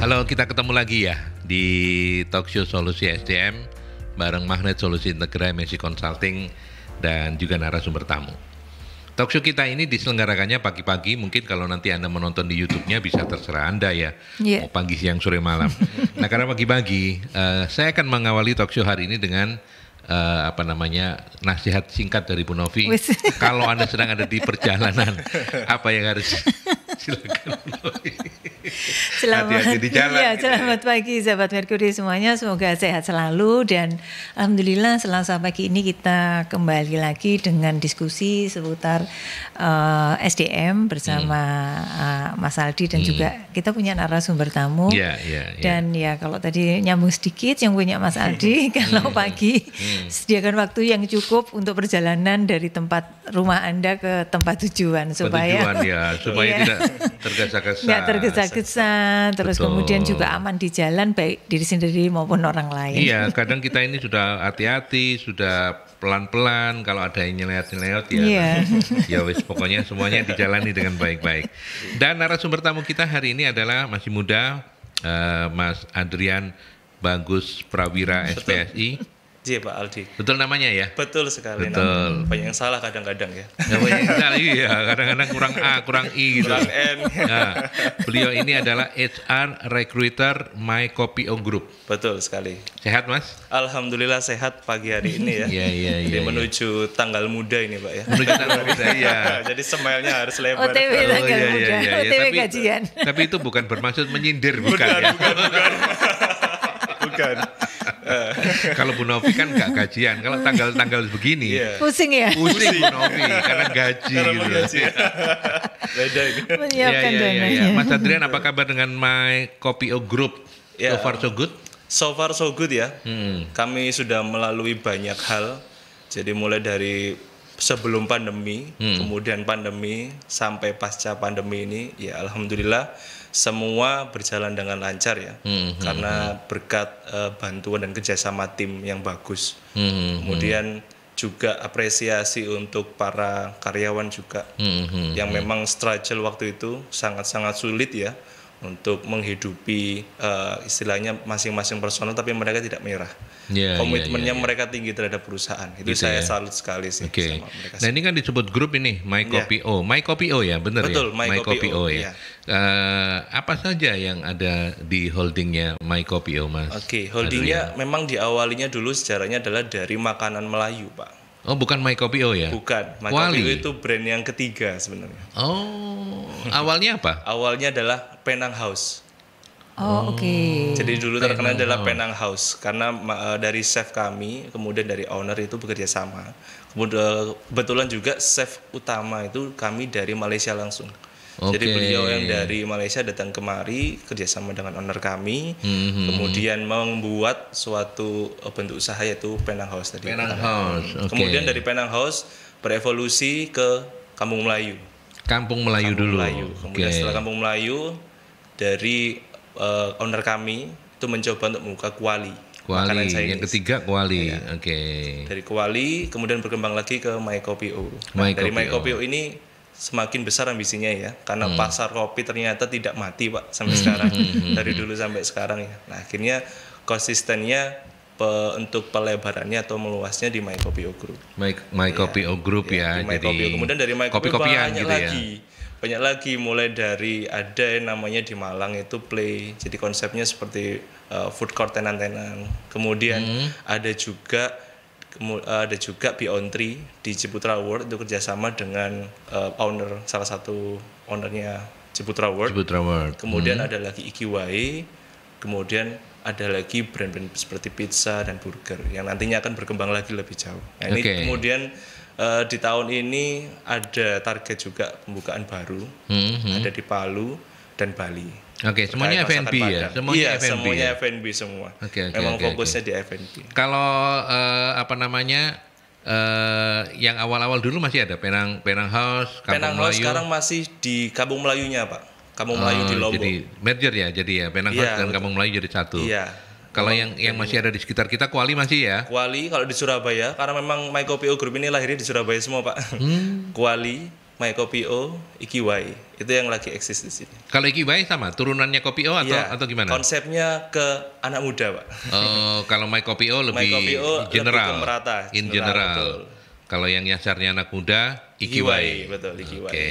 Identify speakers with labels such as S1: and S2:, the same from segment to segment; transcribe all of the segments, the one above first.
S1: Halo, kita ketemu lagi ya di Talkshow Solusi SDM bareng Magnet Solusi Integra MSC Consulting dan juga narasumber tamu. Talkshow kita ini diselenggarakannya pagi-pagi, mungkin kalau nanti Anda menonton di YouTube-nya bisa terserah Anda ya, yeah. mau pagi, siang, sore, malam. nah karena pagi-pagi, uh, saya akan mengawali talkshow hari ini dengan uh, apa namanya nasihat singkat dari Bu Novi. kalau anda sedang ada di perjalanan, apa yang harus Silakan. selamat Hati -hati di jalan. Iya, selamat
S2: pagi sahabat Merkuri semuanya. Semoga sehat selalu dan alhamdulillah Selasa pagi ini kita kembali lagi dengan diskusi seputar uh, eh, SDM bersama hmm. uh, Mas Aldi dan hmm. juga kita punya narasumber tamu. Yeah, yeah, yeah. Dan ya kalau tadi nyambung sedikit yang punya Mas Aldi hmm. kalau pagi hmm. sediakan waktu yang cukup untuk perjalanan dari tempat rumah Anda ke tempat tujuan supaya Tujuan,
S1: ya, supaya iya. tidak tergesa-gesa. Nggak tergesa-gesa,
S2: terus Betul. kemudian juga aman di jalan baik diri sendiri maupun orang lain. Iya,
S1: kadang kita ini sudah hati-hati, sudah pelan-pelan kalau ada yang nyeleot-nyeleot ya. Iya. ya wis pokoknya semuanya dijalani dengan baik-baik. Dan narasumber tamu kita hari ini adalah masih muda uh, Mas Adrian Bagus Prawira SPSI. J iya, Pak Aldi. Betul namanya ya? Betul sekali. Betul. Namanya. Banyak yang salah kadang-kadang ya. ya banyak yang salah iya. Kadang-kadang kurang A, kurang I gitu. Kurang N. Nah, beliau ini adalah HR Recruiter My Copy O Group. Betul sekali. Sehat Mas? Alhamdulillah sehat pagi hari
S3: ini ya. Iya, iya, iya, iya. menuju ya. tanggal muda ini Pak ya. Menuju tanggal muda, iya. Jadi semailnya
S1: harus lebar. OTW oh, tanggal iya, iya, muda, iya, iya. OTW tapi, gajian. Tapi itu bukan bermaksud menyindir, bukan, bukan ya?
S2: Bukan, bukan. bukan
S1: kalau Bu Novi kan nggak gajian. Kalau tanggal-tanggal begini, yeah. pusing
S2: ya. Pusing Bu Novi karena
S1: gaji. Karena gitu. gaji.
S4: Beda ini.
S3: Menyiapkan ya, ya, ya, ya. Mas Adrian, apa
S1: kabar dengan My Kopio
S3: Group? Yeah. So far so good. So far so good ya. Hmm. Kami sudah melalui banyak hal. Jadi mulai dari sebelum pandemi, hmm. kemudian pandemi sampai pasca pandemi ini, ya alhamdulillah semua berjalan dengan lancar ya hmm,
S4: hmm karena hmm.
S3: berkat uh, bantuan dan kerjasama tim yang bagus hmm, hmm, kemudian juga apresiasi untuk para karyawan juga hmm, hmm, yang memang struggle waktu itu sangat-sangat sulit ya untuk menghidupi uh, istilahnya masing-masing personal tapi mereka tidak merah
S1: yeah, iya, komitmennya
S3: yeah, yeah, yeah. mereka tinggi terhadap perusahaan.
S1: Itu gitu saya ya. salut sekali sih okay. sama mereka. Nah, ini kan disebut grup ini My MyKopio. Iya. Yeah. O ya, benar ya? Betul, ya? My O ya. Yeah. Iya. Uh, apa saja yang ada di holdingnya My O Mas? Oke, okay, holdingnya
S3: Adria. memang diawalinya dulu sejarahnya adalah dari makanan Melayu, Pak.
S1: Oh, bukan My O ya? Bukan, My O itu
S3: brand yang ketiga sebenarnya.
S1: Oh, awalnya
S3: apa? awalnya adalah Penang House. Oh, hmm. oke. Okay. Jadi dulu terkenal adalah Penang House karena uh, dari chef kami, kemudian dari owner itu bekerja sama. Kemudian eh, kebetulan juga chef utama itu kami dari Malaysia langsung. Okay. Jadi beliau yang dari Malaysia datang kemari kerjasama dengan owner kami,
S4: mm-hmm. kemudian
S3: membuat suatu eh, bentuk usaha yaitu Penang House tadi. Penang House. Okay. Kemudian dari Penang House berevolusi ke Kampung Melayu.
S1: Kampung Melayu Kampung dulu. Melayu. Kemudian okay. setelah
S3: Kampung Melayu dari uh, owner kami itu mencoba untuk membuka kuali. Kuali. Makanan Yang
S1: ketiga kuali. Ya. Oke. Okay.
S3: Dari kuali kemudian berkembang lagi ke My Kopio. Nah, My dari Kopio. My Kopio ini semakin besar ambisinya ya karena hmm. pasar kopi ternyata tidak mati pak sampai hmm. sekarang hmm. hmm dari hmm. dulu sampai sekarang ya. Nah akhirnya konsistennya pe, untuk pelebarannya atau meluasnya di My Kopio Group.
S1: My, My iya, iya, ya. Kopio Group ya. ya. Jadi Kemudian dari My Kopio O banyak gitu ya. lagi.
S3: Ya? banyak lagi mulai dari ada yang namanya di Malang itu play jadi konsepnya seperti uh, food court tenan-tenan kemudian hmm. ada juga eh, ada juga Beyond Tree di Ciputra World itu kerjasama dengan uh, owner salah satu ownernya Ciputra
S1: World Ciputra World kemudian hmm.
S3: ada lagi Ikiwai kemudian ada lagi brand-brand seperti pizza dan burger yang nantinya akan berkembang lagi lebih jauh nah, ini okay. kemudian Uh, di tahun ini ada target juga pembukaan baru, mm hmm. ada di Palu dan Bali.
S1: Oke, okay, semuanya FNB ya? Semuanya iya, semuanya ya?
S3: F&B semua. Okay, okay, Memang okay, fokusnya okay. di FNB.
S1: Kalau uh, apa namanya, uh, yang awal-awal dulu masih ada Penang Penang House, Kampung Penang Melayu. House sekarang
S3: masih di Kampung Melayunya Pak. Kampung oh, Melayu di Lombok. Jadi
S1: merger ya, jadi ya Penang iya, House dan betul. Kampung Melayu jadi satu. Iya. Kalau yang yang masih ada di sekitar kita Kuali masih ya?
S3: Kuali kalau di Surabaya karena memang My MyKPO Group ini lahirnya di Surabaya semua pak. Hmm. Kuali, MyKPO, Ikiwai itu yang lagi eksis di sini.
S1: Kalau Ikiwai sama turunannya Kopio atau ya, atau gimana? Konsepnya ke anak muda pak. Oh kalau lebih My Kopio general, lebih merata, in general. general. Kalau yang nyasarnya anak muda Ikiwai.
S3: betul Ikiwai. Oke,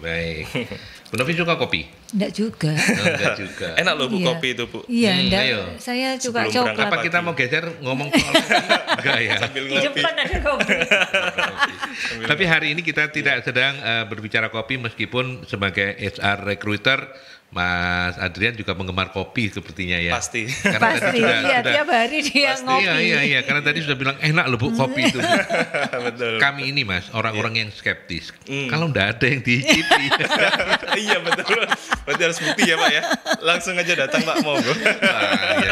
S1: baik. Bu Novi suka kopi?
S3: Enggak juga. Oh, enggak juga. Enak loh Bu iya. kopi
S1: itu Bu. Iya, hmm, enggak. Ayo. Saya
S2: suka Sebelum coklat. Apa kita
S1: mau geser ngomong kopi? enggak ya? Sambil ngopi. Di ada kopi. Tapi hari ini kita tidak sedang uh, berbicara kopi meskipun sebagai HR recruiter Mas Adrian juga penggemar kopi sepertinya ya. Pasti. Karena Pasti. Tadi sudah, iya, sudah, tiap
S2: hari dia pasti, ngopi. Iya, iya,
S1: iya. Karena tadi sudah bilang enak loh bu kopi itu. betul. Kami ini mas orang-orang yang skeptis. Mm. Kalau nggak ada yang diicipi, iya betul. Berarti harus bukti ya pak ya. Langsung aja datang pak mau. ah,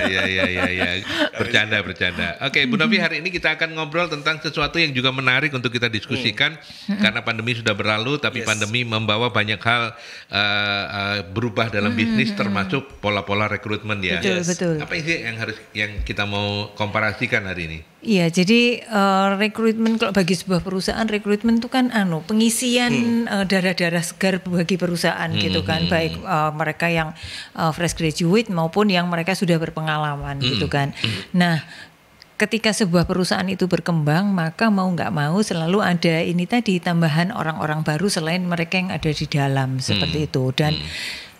S1: iya, iya, iya, iya. Bercanda, bercanda. Oke, Bu Novi hari ini kita akan ngobrol tentang sesuatu yang juga menarik untuk kita diskusikan mm. karena pandemi sudah berlalu, tapi yes. pandemi membawa banyak hal uh, uh, berubah dalam hmm, bisnis hmm, termasuk hmm. pola-pola rekrutmen ya. Betul, yes. betul. Apa sih yang harus yang kita mau komparasikan hari ini?
S2: Iya, jadi uh, rekrutmen kalau bagi sebuah perusahaan rekrutmen itu kan anu pengisian eh, darah-darah hmm. uh, segar bagi perusahaan gitu hmm. gitu kan, baik uh, mereka yang uh, fresh graduate maupun yang mereka sudah berpengalaman hmm. gitu kan. Hmm. Nah, ketika sebuah perusahaan itu berkembang maka mau nggak mau selalu ada ini tadi tambahan orang-orang baru selain mereka yang ada di dalam seperti itu dan hmm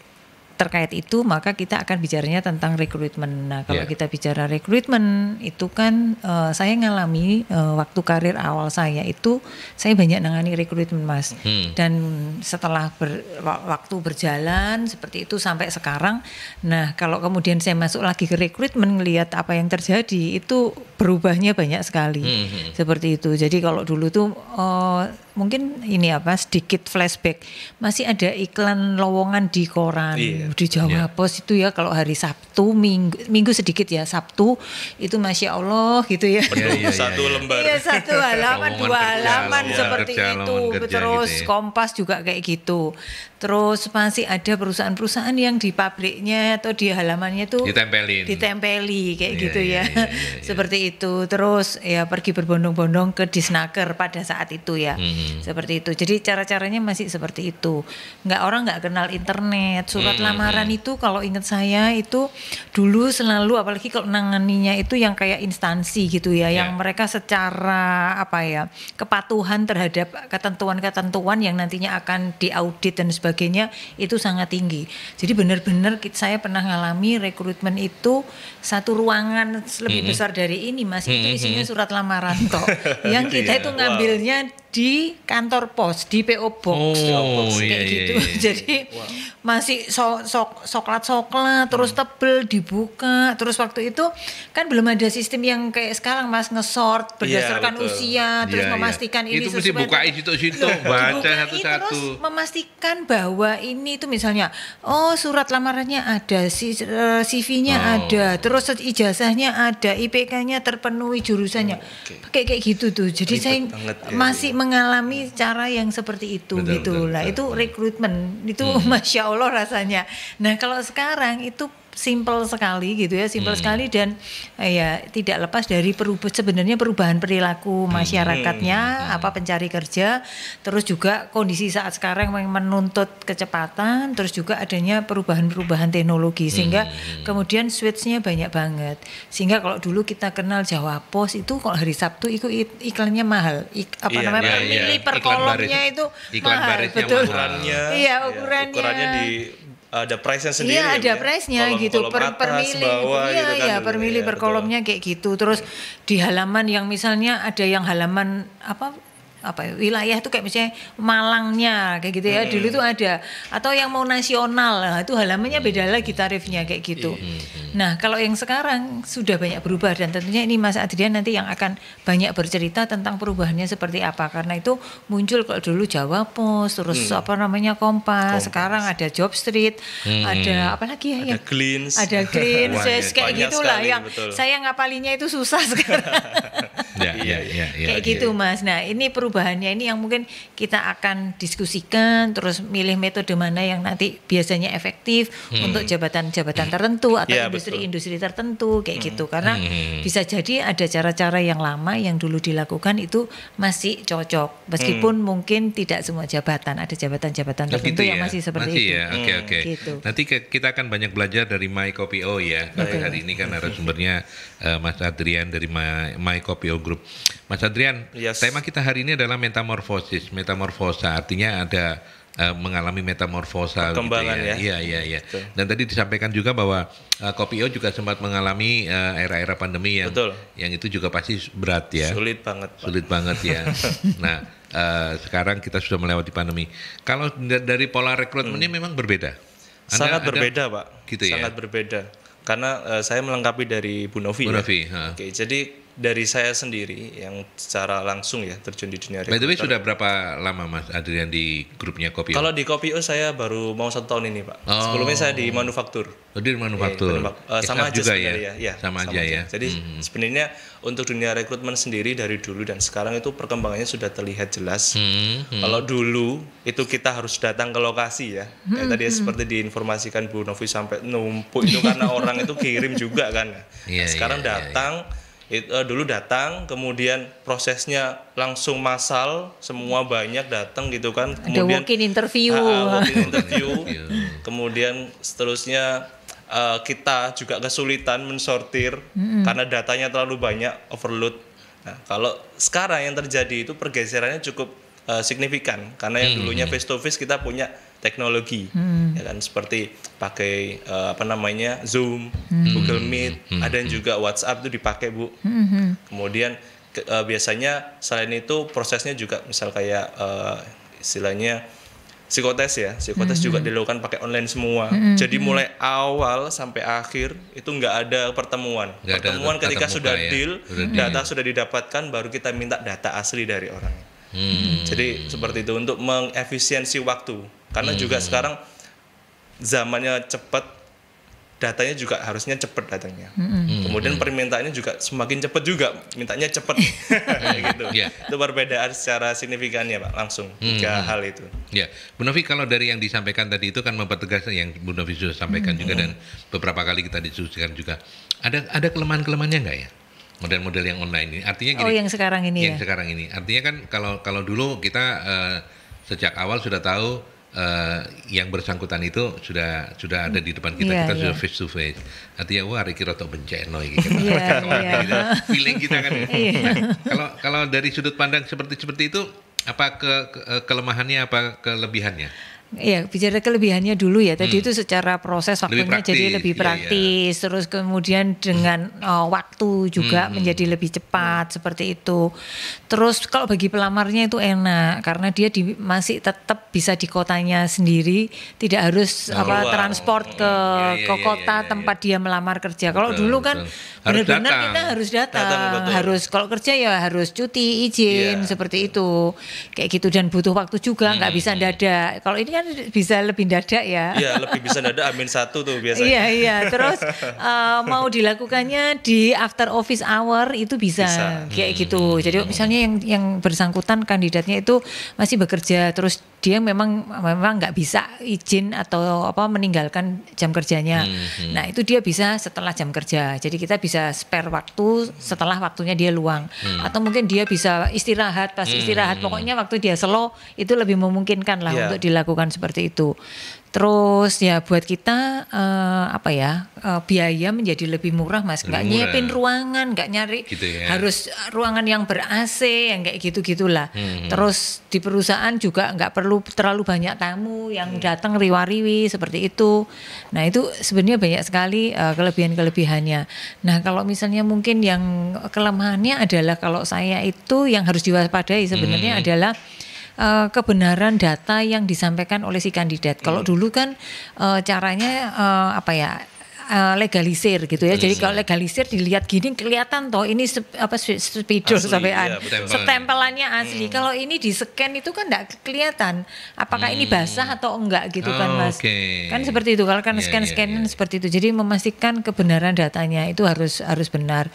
S2: terkait itu maka kita akan bicaranya tentang rekrutmen. Nah kalau yeah. kita bicara rekrutmen itu kan uh, saya ngalami uh, waktu karir awal saya itu saya banyak nangani rekrutmen mas hmm. dan setelah ber, waktu berjalan seperti itu sampai sekarang. Nah kalau kemudian saya masuk lagi ke rekrutmen melihat apa yang terjadi itu berubahnya banyak sekali hmm. hmm. seperti itu. Jadi kalau dulu tuh uh, mungkin ini apa sedikit flashback masih ada iklan lowongan di koran iya, di Jawa iya. Pos itu ya kalau hari Sabtu minggu minggu sedikit ya Sabtu itu masya Allah gitu ya iya, iya, iya, satu
S1: lembar iya satu halaman dua halaman seperti kerja, itu kerja, terus gitu ya.
S2: Kompas juga kayak gitu Terus masih ada perusahaan-perusahaan yang di pabriknya atau di halamannya tuh ditempelin. Ditempeli kayak yeah, gitu yeah, ya. Yeah, yeah, iya, iya. Seperti itu. Terus ya pergi berbondong-bondong ke disnaker pada saat itu ya. -hmm. hmm. Seperti itu. Jadi cara-caranya masih seperti itu. Enggak orang enggak kenal internet. Surat -hmm. hmm lamaran hmm. itu kalau ingat saya itu dulu selalu apalagi kalau nanganinya itu yang kayak instansi gitu ya, yeah. yang iya. mereka secara apa ya, kepatuhan terhadap ketentuan-ketentuan yang nantinya akan diaudit dan sebagainya sebagainya itu sangat tinggi. Jadi benar-benar saya pernah ngalami rekrutmen itu satu ruangan lebih besar dari ini Mas itu isinya surat lamaran toh. yang gitu kita ya? itu ngambilnya di kantor pos di PO box, oh, PO box
S4: iya, kayak iya, gitu. Iya. iya. Jadi
S2: wow. masih so, so, coklat coklat hmm. terus tebel dibuka terus waktu itu kan belum ada sistem yang kayak sekarang mas ngesort iya, berdasarkan yeah,
S1: usia terus yeah. memastikan ini itu mesti buka itu situ baca satu satu terus
S2: memastikan bahwa ini itu misalnya oh surat lamarannya ada si eh, CV-nya oh. ada terus ijazahnya ada IPK-nya terpenuhi jurusannya oh, okay. kayak kayak gitu tuh jadi Ribet saya banget, ya, masih ya mengalami cara yang seperti itu betul, gitu betul, lah betul, itu rekrutmen itu hmm. masya allah rasanya nah kalau sekarang itu simple sekali gitu ya, simple hmm. sekali dan eh, ya tidak lepas dari perubahan sebenarnya perubahan perilaku hmm. masyarakatnya, hmm. apa pencari kerja, terus juga kondisi saat sekarang yang menuntut kecepatan, terus juga adanya perubahan-perubahan teknologi sehingga hmm. kemudian switchnya banyak banget. Sehingga kalau dulu kita kenal Jawa Pos itu kalau hari Sabtu itu iklannya mahal, Ik, apa iya, namanya iya, per iya. per kolomnya itu,
S3: iklan mahal, betul. iya ukurannya, ukurannya di ada price-nya sendiri. Iya, ada gitu ya, price-nya kolom, gitu kolom per atas, per mili. Gitu. iya, gitu kan, iya, iya per mili per
S2: kolomnya kayak gitu. Terus di halaman yang misalnya ada yang halaman apa apa ya, wilayah itu kayak misalnya Malangnya kayak gitu ya. Hmm. Dulu tuh ada atau yang mau nasional nah, itu halamannya hmm. beda lagi tarifnya kayak gitu. Hmm. Nah, kalau yang sekarang sudah banyak berubah dan tentunya ini Mas Adrian nanti yang akan banyak bercerita tentang perubahannya seperti apa karena itu muncul kalau dulu Jawa Pos, terus hmm. apa namanya Kompas, Kompas, sekarang ada Job Street, hmm. ada apa lagi ya? Ada yang,
S3: Cleans. Ada
S2: Cleans Wah, kayak gitulah yang betul. saya ngapalinya itu susah sekarang.
S4: ya, ya, ya, ya, kayak gitu, ya, gitu ya. Mas.
S2: Nah, ini perubahan bahannya ini yang mungkin kita akan diskusikan terus milih metode mana yang nanti biasanya efektif hmm. untuk jabatan-jabatan hmm. tertentu ya, atau industri-industri ya, tertentu kayak hmm. gitu karena
S4: hmm. bisa
S2: jadi ada cara-cara yang lama yang dulu dilakukan itu masih cocok hmm. meskipun hmm. mungkin tidak semua jabatan ada jabatan-jabatan nah, gitu tertentu gitu ya? yang masih seperti masih ya. itu. Ya? hmm. okay. Gitu.
S1: Nanti kita akan banyak belajar dari My Copy O ya. okay. Hari ini kan narasumbernya uh, Mas Adrian dari My, My O Group. Mas Adrian, yes. tema kita hari ini adalah metamorfosis, metamorfosa artinya ada e, mengalami metamorfosa gitu perkembangan gitu ya. Iya iya iya. Dan tadi disampaikan juga bahwa uh, eh, Kopio juga sempat mengalami eh, era-era pandemi yang Betul. yang itu juga pasti berat ya. Sulit banget. Pak. Sulit banget ya. nah, e, sekarang kita sudah melewati pandemi. Kalau dari pola rekrutmennya hmm. memang berbeda.
S3: Anda, Sangat ada, berbeda, Pak. Gitu Sangat ya. Sangat berbeda. Karena uh, saya melengkapi dari Bu Novi. Bu ya. Novi. Ya. Oke, jadi dari saya sendiri yang secara langsung ya terjun di dunia recruiter. By the way sudah
S1: berapa lama Mas Adrian di grupnya Kopio? Kalau
S3: di Kopio saya baru mau satu tahun ini Pak. Oh. Sebelumnya saya di oh. manufaktur. Oh,
S1: di manufaktur. Ya,
S3: sama aja juga ya? ya. sama, sama aja, ya. Jadi hmm. sebenarnya untuk dunia rekrutmen sendiri dari dulu dan sekarang itu perkembangannya sudah terlihat jelas.
S4: Hmm. Hmm. Kalau
S3: dulu itu kita harus datang ke lokasi ya. Hmm. tadi hmm. seperti diinformasikan Bu Novi sampai numpuk itu karena orang itu kirim juga kan. Yeah, iya, sekarang yeah, iya, datang yeah, yeah It, uh, dulu datang, kemudian prosesnya langsung masal, semua banyak datang gitu kan. Kemudian Ada
S2: walk interview. Uh, walk
S3: interview. Iya. kemudian seterusnya uh, kita juga kesulitan mensortir mm-hmm. karena datanya terlalu banyak, overload. Nah, kalau sekarang yang terjadi itu pergeserannya cukup uh, signifikan karena yang hmm. dulunya face to face kita punya teknologi hmm. ya kan seperti pakai uh, apa namanya Zoom, hmm. Google hmm. Meet, hmm. ada yang hmm. juga WhatsApp itu dipakai Bu. Hmm. hmm. Kemudian ke, uh, biasanya selain itu prosesnya juga misal kayak uh, istilahnya psikotes ya psikotes -hmm. juga dilakukan pakai online semua -hmm. jadi mulai awal sampai akhir itu nggak ada pertemuan gak pertemuan ada ketika sudah ya. deal -hmm. data sudah didapatkan baru kita minta data asli dari orang -hmm. jadi seperti itu untuk mengefisiensi waktu karena hmm. juga sekarang zamannya cepat, datanya juga harusnya cepat datangnya. Hmm,
S1: hmm. hmm. Kemudian
S3: hmm. permintaannya juga semakin cepat juga, mintanya cepat gitu. Yeah. Itu perbedaan secara signifikan ya Pak, langsung tiga hmm. hal itu.
S1: Ya, yeah. Bu Novi kalau dari yang disampaikan tadi itu kan mempertegas yang Bu Novi sudah sampaikan hmm. juga dan beberapa kali kita diskusikan juga. Ada ada kelemahan-kelemahannya nggak ya? model-model yang online ini. Artinya gini. Oh, yang
S2: sekarang ini yang ya.
S1: sekarang ini. Artinya kan kalau kalau dulu kita uh, sejak awal sudah tahu uh, yang bersangkutan itu sudah sudah ada di depan kita, yeah, kita yeah. sudah iya. face to face. Artinya wah Riki Roto benceno iya, iya. gitu. yeah, yeah. gitu. Feeling kita kan. Ya. nah, kalau kalau dari sudut pandang seperti seperti itu apa ke, ke kelemahannya apa kelebihannya?
S2: Iya, bicara kelebihannya dulu ya. Tadi hmm. itu secara proses waktunya lebih jadi lebih praktis, iya, iya. terus kemudian dengan uh, waktu juga hmm, hmm. menjadi lebih cepat hmm. seperti itu. Terus kalau bagi pelamarnya itu enak karena dia di, masih tetap bisa di kotanya sendiri, tidak harus oh, apa wow. transport ke hmm, iya, iya, ke iya, kota tempat dia melamar kerja. Kalau dulu kan benar-benar kita harus datang, datang harus kalau kerja ya harus cuti, izin yeah. seperti itu. Kayak gitu dan butuh waktu juga, hmm, nggak hmm. bisa dadak. Kalau ini kan kan bisa lebih dadak ya. Iya, lebih
S3: bisa dadak amin satu tuh biasanya. Iya, iya. Terus
S2: uh, mau dilakukannya di after office hour itu bisa, bisa. kayak hmm. gitu. Jadi misalnya yang yang bersangkutan kandidatnya itu masih bekerja terus dia memang memang nggak bisa izin atau apa meninggalkan jam kerjanya. Hmm. hmm. Nah, itu dia bisa setelah jam kerja. Jadi kita bisa spare waktu setelah waktunya dia luang hmm. atau mungkin dia bisa istirahat pas hmm. istirahat. Pokoknya waktu dia slow itu lebih memungkinkan lah yeah. untuk dilakukan seperti itu. Terus ya buat kita uh, apa ya uh, biaya menjadi lebih murah mas. Nggak nyiapin ruangan, nggak nyari gitu ya. harus eh, ruangan yang ber AC yang kayak gitu gitulah. Hmm. Terus di perusahaan juga nggak perlu terlalu banyak tamu yang hmm. datang riwa seperti itu. Nah itu sebenarnya banyak sekali uh, kelebihan-kelebihannya. Nah kalau misalnya mungkin yang kelemahannya adalah kalau saya itu yang harus diwaspadai sebenarnya hmm. adalah uh, kebenaran data yang disampaikan oleh si kandidat. Kalau hmm. dulu kan uh, caranya uh, apa ya uh, legalisir gitu ya. Jadi kalau legalisir dilihat gini kelihatan toh ini se apa spidol sampean. Iya, Setempelannya asli. Hmm. Kalau ini di scan itu kan enggak kelihatan apakah hmm. ini basah atau enggak gitu kan, oh, kan Mas. Okay. Kan seperti itu kalau kan scan iya, iya, scan-scanan yeah, yeah. seperti itu. Jadi memastikan kebenaran datanya itu harus harus benar.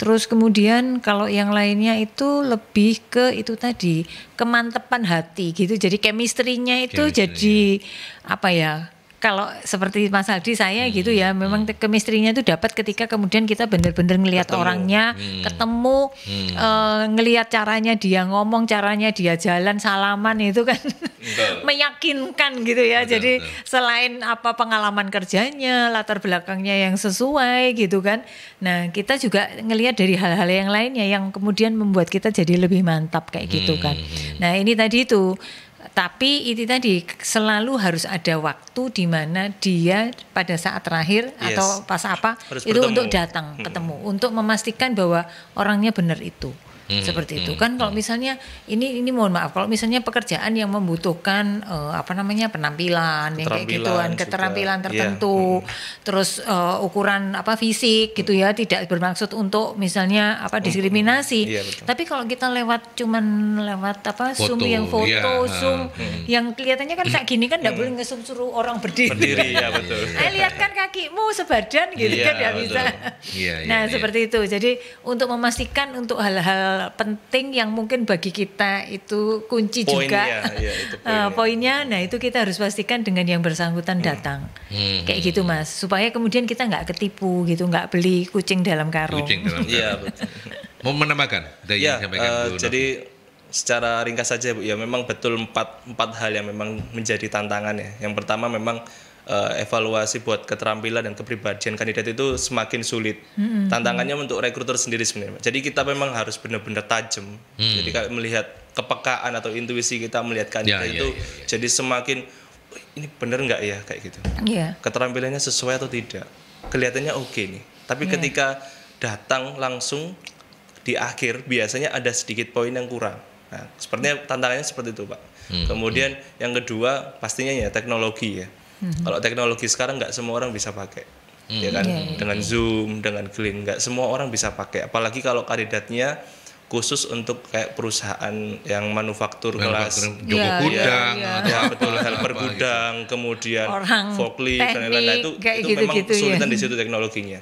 S2: Terus kemudian kalau yang lainnya itu lebih ke itu tadi kemantepan hati gitu. Jadi chemistry-nya itu chemistry, jadi apa ya? kalau seperti Mas Aldi saya hmm. gitu ya hmm, memang hmm. kemistrinya itu dapat ketika kemudian kita benar-benar ngelihat orangnya hmm. ketemu hmm. Uh, ngelihat caranya dia ngomong caranya dia jalan salaman itu kan meyakinkan gitu ya betul, jadi selain apa pengalaman kerjanya latar belakangnya yang sesuai gitu kan nah kita juga ngelihat dari hal-hal yang lainnya yang kemudian membuat kita jadi lebih mantap kayak gitu hmm. gitu kan hmm, hmm. nah ini tadi itu tapi itu tadi selalu harus ada waktu di mana dia pada saat terakhir yes. atau pas apa harus itu bertemu. untuk datang hmm. ketemu untuk memastikan bahwa orangnya benar itu. Hmm, seperti itu hmm, kan kalau hmm. misalnya ini ini mohon maaf kalau misalnya pekerjaan yang membutuhkan uh, apa namanya penampilan yang kayak gituan juga. keterampilan iya, tertentu yeah. terus uh, ukuran apa fisik gitu ya tidak bermaksud untuk misalnya apa diskriminasi yeah, iya, tapi kalau kita lewat cuman lewat apa foto, zoom yang foto yeah. zoom hmm. yang kelihatannya kan kayak gini kan tidak boleh ngesum suruh orang berdiri berdiri ya betul eh, lihat kan kakimu sebadan gitu yeah, kan tidak bisa yeah, yeah, nah yeah. seperti itu jadi untuk memastikan untuk hal-hal penting yang mungkin bagi kita itu kunci poinnya, juga. Ya, itu eh, poinnya. poinnya, nah itu kita harus pastikan dengan yang bersangkutan hmm. datang, hmm. kayak hmm. gitu mas, supaya kemudian kita nggak ketipu gitu, nggak beli kucing dalam karung. Kucing dalam iya,
S1: karung. ya, Mau menambahkan? ya, uh,
S3: jadi secara ringkas saja bu, ya memang betul empat empat hal yang memang menjadi tantangan ya. Yang pertama memang uh, evaluasi buat keterampilan dan kepribadian kandidat itu semakin sulit. -hmm. hmm tantangannya hmm. untuk rekruter sendiri sebenarnya. Jadi kita memang harus benar-benar tajam. Mm. Jadi kalau melihat kepekaan atau intuisi kita melihat kandidat yeah, ya, itu yeah, yeah, yeah. jadi semakin ini bener nggak ya kayak gitu. Yeah. Keterampilannya sesuai atau tidak. Kelihatannya oke okay nih. Tapi yeah. ketika datang langsung di akhir biasanya ada sedikit poin yang kurang. Nah, sepertinya tantangannya seperti itu, Pak. Hmm, hmm. Kemudian hmm. yang kedua pastinya ya teknologi ya hmm. kalau teknologi sekarang nggak semua orang bisa pakai hmm. ya mm-hmm. kan yeah, iya, iya. dengan zoom dengan clean nggak semua orang bisa pakai apalagi kalau kandidatnya khusus untuk kayak perusahaan yang manufaktur, manufaktur kelas joko ya, gudang ya, ya. betul helper gitu. gudang gitu. kemudian Orang forklift dan lain-lain nah, itu itu gitu, memang gitu, kesulitan ya. di situ teknologinya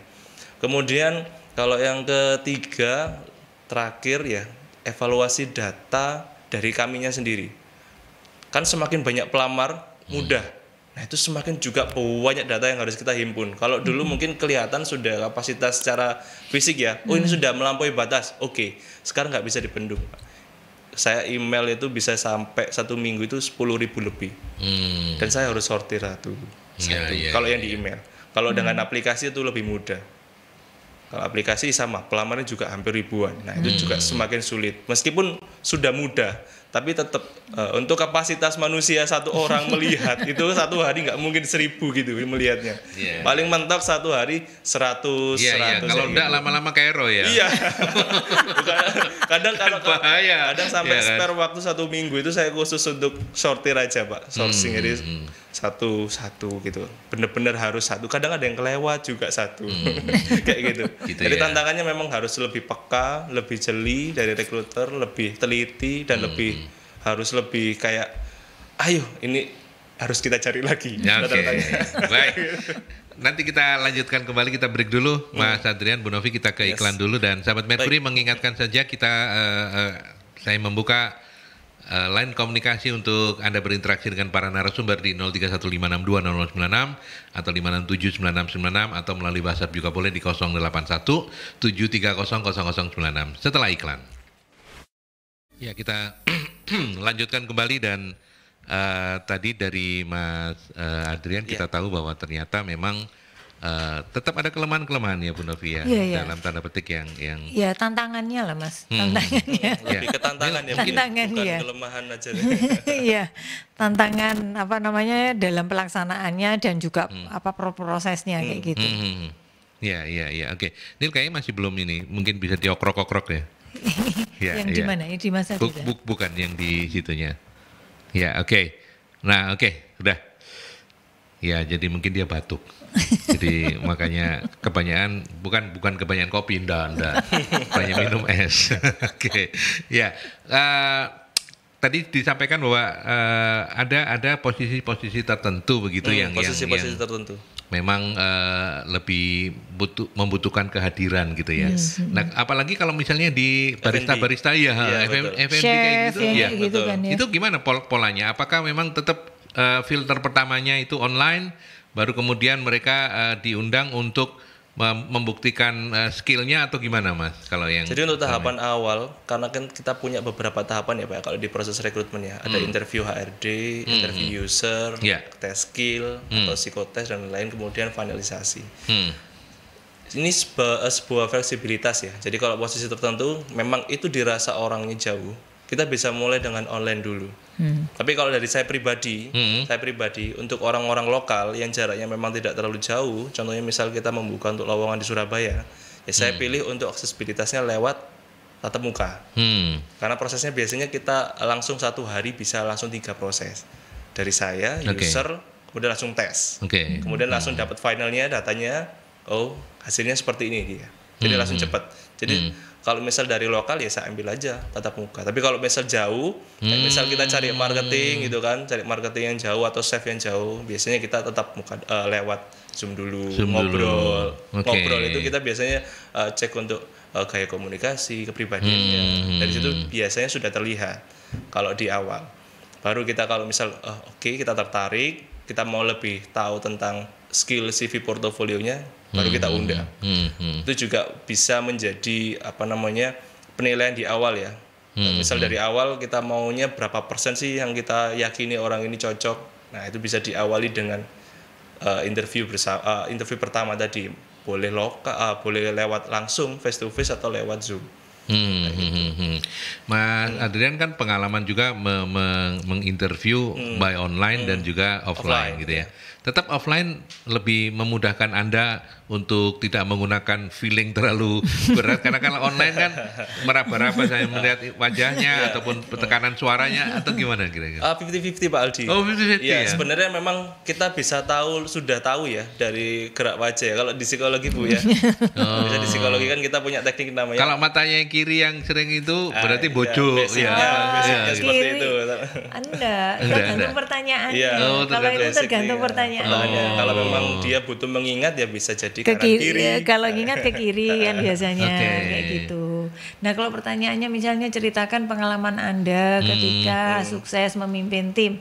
S3: kemudian kalau yang ketiga terakhir ya evaluasi data dari kaminya sendiri kan semakin banyak pelamar hmm. mudah Nah itu semakin juga banyak data yang harus kita himpun. Kalau dulu hmm. mungkin kelihatan sudah kapasitas secara fisik ya, oh hmm. ini sudah melampaui batas, oke. Okay. Sekarang nggak bisa dibendung. Saya email itu bisa sampai satu minggu itu sepuluh ribu lebih. Hmm. Dan saya harus sortir satu. Ya, yeah, ya, Kalau yeah, yang ya. di email. Kalau hmm. dengan aplikasi itu lebih mudah. Kalau aplikasi sama, pelamarnya juga hampir ribuan. Nah itu hmm. juga semakin sulit. Meskipun sudah mudah, tapi tetap uh, eh, untuk kapasitas manusia satu orang melihat itu satu hari nggak mungkin seribu gitu melihatnya yeah. paling mentok satu hari seratus yeah, iya. seratus yeah. kalau enggak
S1: gitu. lama-lama kero ya iya kadang kalau bahaya kadang sampai yeah, kan? spare
S3: waktu satu minggu itu saya khusus untuk sortir aja pak sourcing hmm, jadi hmm, hmm satu satu gitu bener-bener harus satu kadang ada yang kelewat juga satu hmm. kayak gitu, gitu jadi ya. tantangannya memang harus lebih peka lebih jeli dari rekruter lebih teliti dan hmm. lebih hmm. harus lebih kayak ayo ini harus kita cari lagi ya, okay. baik
S1: nanti kita lanjutkan kembali kita break dulu hmm. Mas Adrian Bu Novi kita ke yes. iklan dulu dan sahabat Mercury baik. mengingatkan saja kita uh, uh, saya membuka Eh, line komunikasi untuk Anda berinteraksi dengan para narasumber di 0315620096 atau 5679696 atau melalui WhatsApp juga boleh di 081730096 setelah iklan. Ya, kita lanjutkan kembali dan uh, tadi dari Mas uh, Adrian ya. kita ya. tahu bahwa ternyata memang uh, tetap ada kelemahan-kelemahan ya Bu Novia ya, ya. dalam tanda petik yang yang
S2: ya tantangannya lah Mas hmm.
S1: tantangannya oh, lebih ke tantangan ya tantangan ya. kelemahan aja
S2: ya tantangan apa namanya dalam pelaksanaannya dan juga hmm. apa prosesnya hmm. kayak
S1: gitu hmm. ya ya ya oke ini kayaknya masih belum ini mungkin bisa diokrok-okrok ya ya yang ya. di mana yang di masa buk, buk, bukan yang di situnya ya oke okay. nah oke okay. udah ya jadi mungkin dia batuk jadi makanya kebanyakan bukan bukan kebanyakan kopi ndak ndak banyak minum es. Oke. Okay. Ya. Uh, tadi disampaikan bahwa uh, ada ada posisi-posisi tertentu begitu hmm, yang posisi-posisi yang, tertentu. Memang uh, lebih butuh membutuhkan kehadiran gitu ya. Yes. Mm-hmm. Nah, apalagi kalau misalnya di barista-barista ya, ya FM, FMD kayak gitu ya. Gitu kan, ya. Itu gimana pol polanya? Apakah memang tetap uh, filter pertamanya itu online? baru kemudian mereka uh, diundang untuk membuktikan uh, skillnya atau gimana mas kalau yang jadi untuk tahapan
S3: kami. awal karena kan kita punya beberapa tahapan ya pak kalau di proses rekrutmen ya ada hmm. interview HRD hmm. interview hmm. user yeah. tes skill hmm. atau psikotes dan lain kemudian finalisasi hmm. ini sebuah, sebuah fleksibilitas ya jadi kalau posisi tertentu memang itu dirasa orangnya jauh kita bisa mulai dengan online dulu. Hmm. Tapi kalau dari saya pribadi, hmm. saya pribadi untuk orang-orang lokal yang jaraknya memang tidak terlalu jauh, contohnya misal kita membuka untuk lowongan di Surabaya, ya saya hmm. pilih untuk aksesibilitasnya lewat tatap muka. Hmm. Karena prosesnya biasanya kita langsung satu hari bisa langsung tiga proses dari saya, okay. user, kemudian langsung tes,
S1: okay. kemudian
S3: langsung hmm. dapat finalnya datanya, oh hasilnya seperti ini dia, jadi hmm. langsung cepat. Jadi hmm kalau misal dari lokal ya saya ambil aja tatap muka tapi kalau misal jauh hmm. kayak misal kita cari hmm. marketing gitu kan cari marketing yang jauh atau chef yang jauh biasanya kita tetap muka uh, lewat zoom dulu zoom ngobrol dulu. Okay. ngobrol itu kita biasanya uh, cek untuk uh, gaya komunikasi kepribadiannya hmm. dari situ biasanya sudah terlihat kalau di awal baru kita kalau misal uh, oke okay, kita tertarik kita mau lebih tahu tentang skill CV portofolionya baru hmm, kita undang. Hmm, hmm, hmm. Itu juga bisa menjadi apa namanya penilaian di awal ya.
S4: Nah, hmm, Misal hmm. dari
S3: awal kita maunya berapa persen sih yang kita yakini orang ini cocok. Nah itu bisa diawali dengan uh, interview bersama uh, eh, interview pertama tadi boleh loka uh, boleh lewat langsung face to face atau lewat zoom.
S1: Hmm, gitu. hmm, hmm. Mas Adrian kan pengalaman juga me me menginterview hmm. by online hmm. dan juga offline, offline gitu ya. Iya. Tetap offline lebih memudahkan Anda untuk tidak menggunakan feeling terlalu berat karena kalau online kan meraba-raba saya melihat wajahnya iya. ataupun tekanan suaranya atau gimana kira-kira?
S3: Ah, fifty fifty Pak Aldi. Oh 50-50 ya, ya. Sebenarnya memang kita bisa tahu sudah tahu ya dari gerak wajah ya kalau di psikologi Bu ya. oh. Bisa di psikologi kan
S1: kita punya teknik namanya. Kalau matanya yang kiri yang sering itu ah, berarti bocor, ah, ya. ya. ya seperti iya. kiri. itu.
S2: Anda, tergantung pertanyaan. Ya. Oh,
S1: kalau
S3: itu
S2: tergantung iya. pertanyaan. Oh.
S3: Kalau memang oh. dia butuh mengingat ya bisa jadi jadi ke kiri, kiri. Ya,
S2: kalau nah. ingat ke kiri kan biasanya okay. kayak gitu. Nah, kalau pertanyaannya misalnya ceritakan pengalaman Anda hmm, ketika hmm. sukses memimpin tim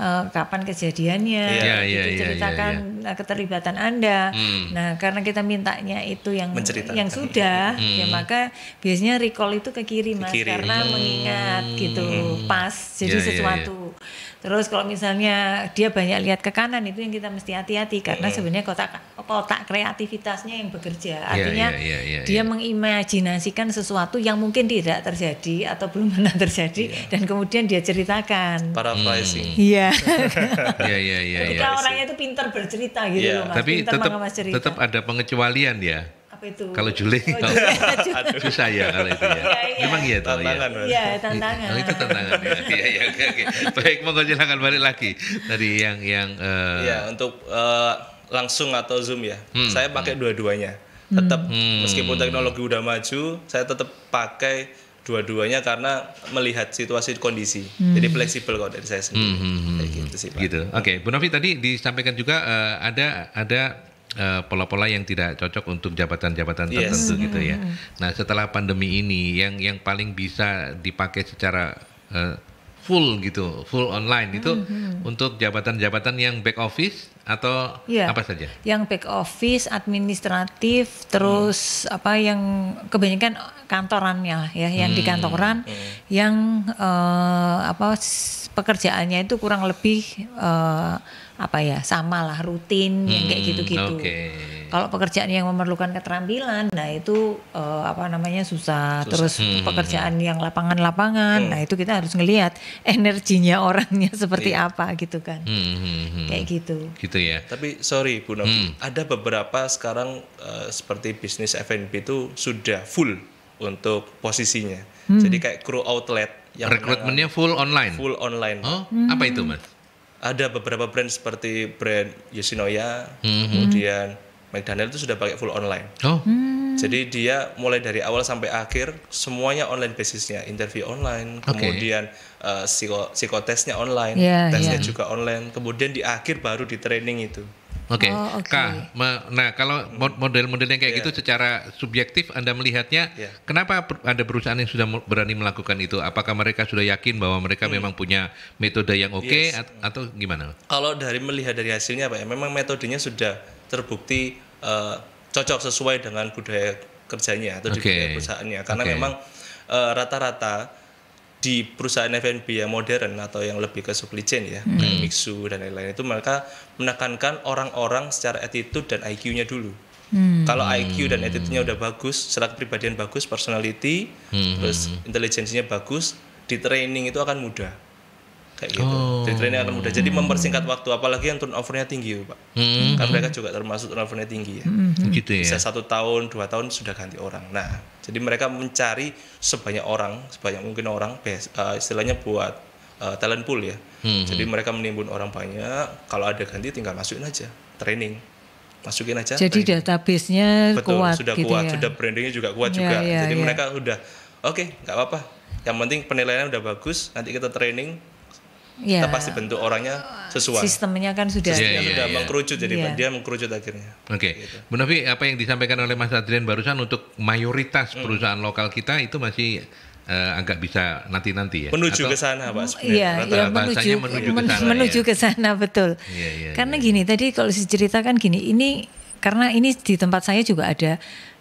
S2: eh, kapan kejadiannya, yeah, yeah, gitu, yeah, iya, iya, ceritakan yeah, iya. yeah. keterlibatan anda. Mm. Nah, karena kita mintanya itu yang yang sudah, mm. ya hmm. maka biasanya recall itu ke kiri ke mas, karena mm. mengingat gitu, hmm. pas jadi yeah, sesuatu. Yeah, yeah. Terus kalau misalnya dia banyak lihat ke kanan itu yang kita mesti hati-hati karena hmm. sebenarnya kotak otak kreativitasnya yang bekerja. Iya, Artinya yeah, yeah, yeah, dia iya. mengimajinasikan sesuatu yang mungkin tidak terjadi atau belum pernah terjadi iya. dan kemudian dia ceritakan.
S1: Paraphrasing. Hmm. Iya. Iya iya iya. Kita
S2: orangnya itu pintar bercerita gitu loh Mas. Tapi
S1: tetap ada pengecualian ya apa itu? Kalau juling, oh, kalau susah ya kalau itu ya. Iya, iya. Memang iya, iya tantangan. Iya, ya, tantangan. itu tantangan ya. Iya, iya, Baik, monggo silakan balik lagi dari yang yang uh... Ya,
S3: untuk uh, langsung atau Zoom ya. Hmm, saya pakai hmm. dua-duanya.
S1: Tetap hmm. meskipun teknologi
S3: udah maju, saya tetap pakai dua-duanya karena melihat situasi kondisi. Hmm. Jadi fleksibel kalau dari saya sendiri.
S1: Hmm, hmm, hmm. Kayak gitu sih, Pak. Gitu. Oke, okay. Bu Novi tadi disampaikan juga uh, ada ada Eh, pola-pola yang tidak cocok untuk jabatan-jabatan yes. tertentu mm-hmm. gitu ya. Mm-hmm. Nah setelah pandemi ini yang yang paling bisa dipakai secara uh, full gitu, full online itu mm-hmm. untuk jabatan-jabatan yang back office atau yeah. apa saja?
S2: Yang back office, administratif, terus mm. apa yang kebanyakan kantorannya ya, yang mm. di hmm. kantoran, mm. yang uh, apa pekerjaannya itu kurang lebih uh, apa ya sama lah rutin hmm, kayak gitu-gitu. Okay. Kalau pekerjaan yang memerlukan keterampilan, nah itu uh, apa namanya susah. susah. Terus hmm, hmm, hmm. pekerjaan hmm. yang lapangan-lapangan, hmm. nah itu kita harus ngelihat energinya orangnya seperti yeah. apa gitu kan.
S3: Hmm, hmm,
S1: hmm. Kayak gitu. Gitu ya.
S3: Tapi sorry Bu Novi, hmm. ada beberapa sekarang uh, seperti bisnis F&B itu sudah full untuk posisinya. Hmm. Jadi kayak crew outlet yang Rekrutmennya full online. Full online. Oh, hmm. apa itu mas? Ada beberapa brand seperti brand Yoshinoya,
S4: hmm. kemudian
S3: McDonald itu sudah pakai full online.
S4: Oh. Hmm.
S3: Jadi dia mulai dari awal sampai akhir semuanya online basisnya, interview online, kemudian okay. uh, eh, psiko psikotesnya online, yeah, tesnya yeah. juga online, kemudian di akhir baru di training itu.
S1: Oke. Okay. Oh, okay. nah kalau model-model yang kayak yeah. gitu secara subjektif Anda melihatnya, yeah. kenapa ada perusahaan yang sudah berani melakukan itu? Apakah mereka sudah yakin bahwa mereka hmm. memang punya metode yang oke okay, yes. atau gimana? Kalau
S3: dari melihat dari hasilnya Pak ya, memang metodenya sudah terbukti uh, cocok sesuai dengan budaya kerjanya atau okay. di perusahaannya. Karena okay. memang eh, rata-rata uh, rata -rata, di perusahaan F&B yang modern atau yang lebih ke supply chain ya, hmm. kayak hmm. Mixu dan lain-lain itu mereka menekankan orang-orang secara attitude dan IQ-nya dulu. Hmm. Kalau IQ dan attitude-nya udah bagus, secara kepribadian bagus, personality, hmm. terus intelijensinya bagus, di training itu akan mudah kayak gitu.
S4: Oh. Jadi training akan mudah. Jadi
S3: mempersingkat waktu, apalagi yang turnovernya tinggi, pak.
S4: Kan hmm. Kan mereka
S3: juga termasuk turnovernya tinggi ya. Hmm. Gitu ya. Bisa satu tahun, dua tahun sudah ganti orang. Nah, jadi mereka mencari sebanyak orang, sebanyak mungkin orang, uh, istilahnya buat uh, talent pool ya. Hmm. Jadi mereka menimbun orang banyak. Kalau ada ganti, tinggal masukin aja training masukin aja. Jadi
S2: database-nya kuat sudah gitu kuat, ya. sudah
S3: brandingnya juga kuat ya, juga. Ya, Jadi ya. mereka sudah, oke, okay, nggak apa-apa. Yang penting penilaiannya udah bagus, nanti kita training, Ya. Kita pasti bentuk orangnya sesuai.
S2: Sistemnya kan sudah Sistemnya ya, sudah ya, mengkerucut jadi ya.
S3: dia mengkerucut akhirnya.
S1: Oke. Okay. Gitu. Bu Novi, apa yang disampaikan oleh Mas Adrian barusan untuk mayoritas hmm. perusahaan lokal kita itu masih uh, agak bisa nanti-nanti ya. Menuju ke sana, Pak. Oh, iya, iya ya, menuju menuju ke sana.
S2: Menuju ya. ke betul. Ya, ya, karena ya. gini iya. tadi kalau diceritakan gini, ini karena ini di tempat saya juga ada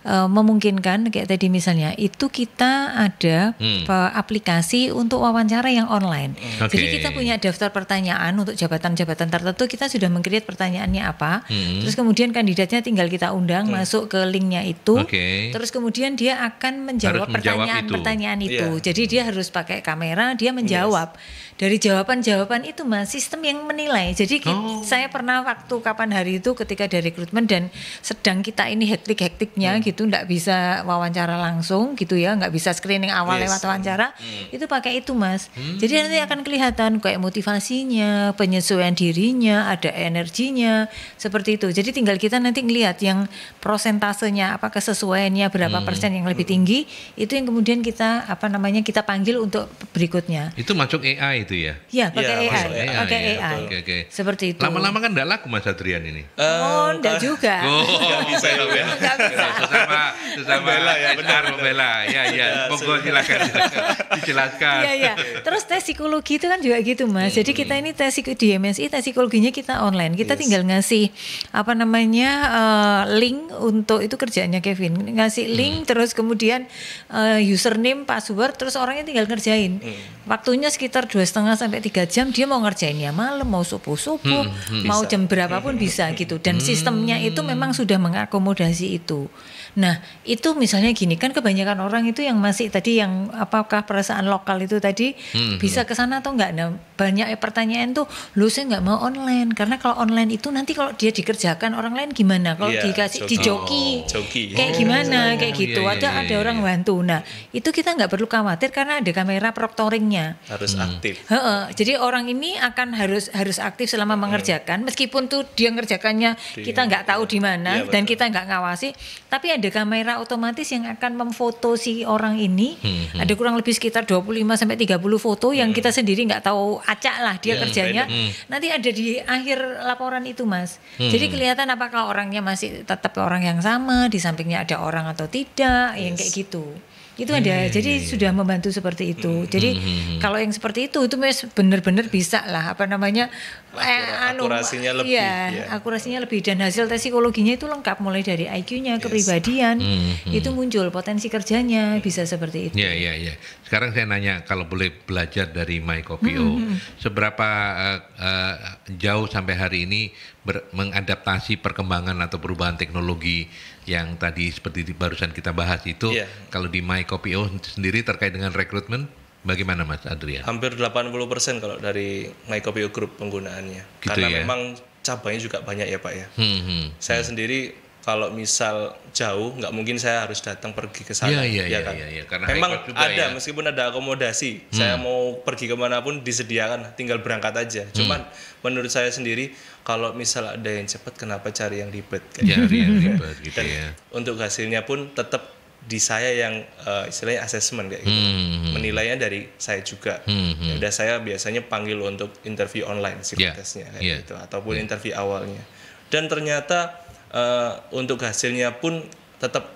S2: uh, memungkinkan kayak tadi misalnya itu kita ada hmm. aplikasi untuk wawancara yang online. Okay.
S4: Hmm. Jadi kita punya
S2: daftar pertanyaan untuk jabatan-jabatan tertentu kita sudah mengkreat pertanyaannya apa. Hmm. Terus kemudian kandidatnya tinggal kita undang hmm. masuk ke linknya itu. Okay. Terus kemudian dia akan menjawab pertanyaan-pertanyaan itu. Pertanyaan itu. Yeah. Jadi dia harus pakai kamera, dia menjawab. Yes dari jawaban-jawaban itu mas sistem yang menilai. Jadi oh. saya pernah waktu kapan hari itu ketika dari rekrutmen dan sedang kita ini hektik-hektiknya hmm. gitu, nggak bisa wawancara langsung gitu ya, nggak bisa screening awal yes. lewat wawancara, hmm. itu pakai itu mas. Hmm. Jadi nanti akan kelihatan kayak motivasinya, penyesuaian dirinya, ada energinya seperti itu. Jadi tinggal kita nanti ngelihat yang prosentasenya apa kesesuaiannya berapa hmm. persen yang lebih hmm. tinggi, itu yang kemudian kita apa namanya kita panggil untuk
S1: berikutnya. Itu masuk AI itu ya? Iya, pakai ya, AI. AI. Pakai AI. Iya, oke, oke.
S2: Seperti itu. Lama-lama
S1: kan enggak laku Mas Adrian ini. Uh, oh, enggak eh, juga. Oh, enggak bisa ya. Enggak bisa. Sesama sesama Bela ya, benar membela. Ya, ya. Monggo silakan. Dijelaskan. Iya, iya.
S2: Terus tes psikologi itu kan juga gitu, Mas. Hmm. Jadi kita ini tes di MSI tes psikologinya kita online. Kita yes. tinggal ngasih apa namanya uh, link untuk itu kerjaannya Kevin. Ngasih hmm. link hmm. terus kemudian uh, username, password terus orangnya tinggal ngerjain. Hmm. Waktunya sekitar dua setengah sampai tiga jam dia mau ngerjainnya malam mau subuh subuh
S4: hmm, hmm, mau bisa. jam
S2: berapapun hmm. bisa gitu dan hmm. sistemnya itu memang sudah mengakomodasi itu Nah, itu misalnya gini kan kebanyakan orang itu yang masih tadi yang apakah perasaan lokal itu tadi hmm, bisa hmm. ke sana atau enggak? Nah, banyak pertanyaan tuh lu saya enggak mau online karena kalau online itu nanti kalau dia dikerjakan orang lain gimana? Kalau yeah, dikasih dijoki,
S4: oh, kayak oh, gimana? Iya, kayak iya, gitu. Yeah, ada yeah, ada yeah, orang
S2: yeah. bantu. Nah, itu kita enggak perlu khawatir karena ada kamera proctoringnya.
S4: Harus hmm. aktif.
S2: He -he. Jadi orang ini akan harus harus aktif selama hmm. mengerjakan meskipun tuh dia ngerjakannya kita enggak tahu di mana yeah, dan kita enggak ngawasi, tapi ada ada kamera otomatis yang akan memfoto si orang ini. Hmm, hmm. Ada kurang lebih sekitar 25 sampai 30 foto hmm. yang kita sendiri nggak tahu acak lah dia yeah, hmm, kerjanya. Hmm. Nanti ada di akhir laporan itu, Mas. Hmm. Jadi kelihatan apakah orangnya masih tetap orang yang sama, di sampingnya ada orang atau tidak, yes. yang kayak gitu itu hmm, ada iya, iya, jadi hmm. sudah membantu seperti itu hmm, jadi hmm, hmm, hmm, kalau yang seperti itu itu mes benar-benar bisa lah apa namanya
S3: Akura, eh, anu,
S1: akurasinya lebih ya,
S2: ya akurasinya lebih dan hasil tes psikologinya itu lengkap mulai dari IQ-nya yes. kepribadian
S1: hmm, itu
S2: muncul potensi kerjanya bisa seperti
S1: itu ya ya ya sekarang saya nanya kalau boleh belajar dari Maikopio hmm, seberapa uh, uh, jauh sampai hari ini ber, mengadaptasi perkembangan atau perubahan teknologi yang tadi seperti di barusan kita bahas itu yeah. kalau di My Kopio oh sendiri terkait dengan rekrutmen bagaimana Mas Adrian?
S3: Hampir 80% kalau dari My Kopio oh Group penggunaannya. Gitu Karena ya? memang cabangnya juga banyak ya Pak ya. Hmm, hmm, Saya hmm. sendiri kalau misal jauh nggak mungkin saya harus datang pergi ke sana Iya iya ya iya. kan ya, ya, karena memang ada ya. meskipun ada akomodasi hmm. saya mau pergi kemana pun disediakan tinggal berangkat aja hmm. cuman hmm. menurut saya sendiri kalau misal ada yang cepat kenapa cari yang ribet Cari ya, gitu? yang ribet gitu ya untuk hasilnya pun tetap di saya yang uh, istilahnya assessment, kayak gitu. Hmm. hmm, hmm. Menilainya dari saya juga. hmm. Udah saya biasanya panggil untuk interview online psikotesnya yeah. kayak yeah. gitu ataupun yeah. interview awalnya. Dan ternyata uh, untuk hasilnya pun tetap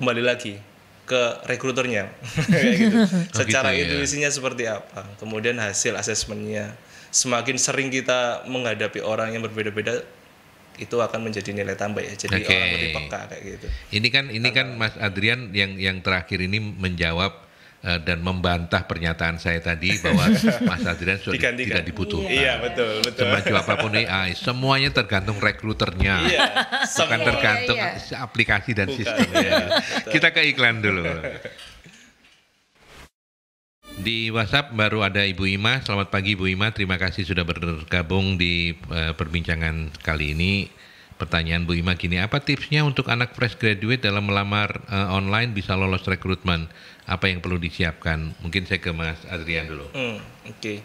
S3: kembali lagi ke rekruternya gitu. Oh, gitu ya. Secara gitu, intuisinya ya. seperti apa, kemudian hasil asesmennya. Semakin sering kita menghadapi orang yang berbeda-beda itu akan menjadi nilai tambah ya. Jadi okay. orang lebih peka kayak gitu.
S1: Ini kan ini Karena, kan Mas Adrian yang yang terakhir ini menjawab Eh, dan membantah pernyataan saya tadi bahwa Mas Adrian sudah dikan, dikan. tidak dibutuhkan. Iya nah, betul betul. Semaju apapun AI, semuanya tergantung rekruternya, iya, bukan tergantung iya. aplikasi dan bukan. sistemnya. Ya. Kita ke iklan dulu. Di WhatsApp baru ada Ibu Ima. Selamat pagi Ibu Ima. Terima kasih sudah bergabung di uh, perbincangan kali ini. Pertanyaan Bu Ima gini, apa tipsnya untuk anak fresh graduate dalam melamar uh, online bisa lolos rekrutmen? Apa yang perlu disiapkan? Mungkin saya ke Mas Adrian dulu.
S3: Hmm, Oke, okay.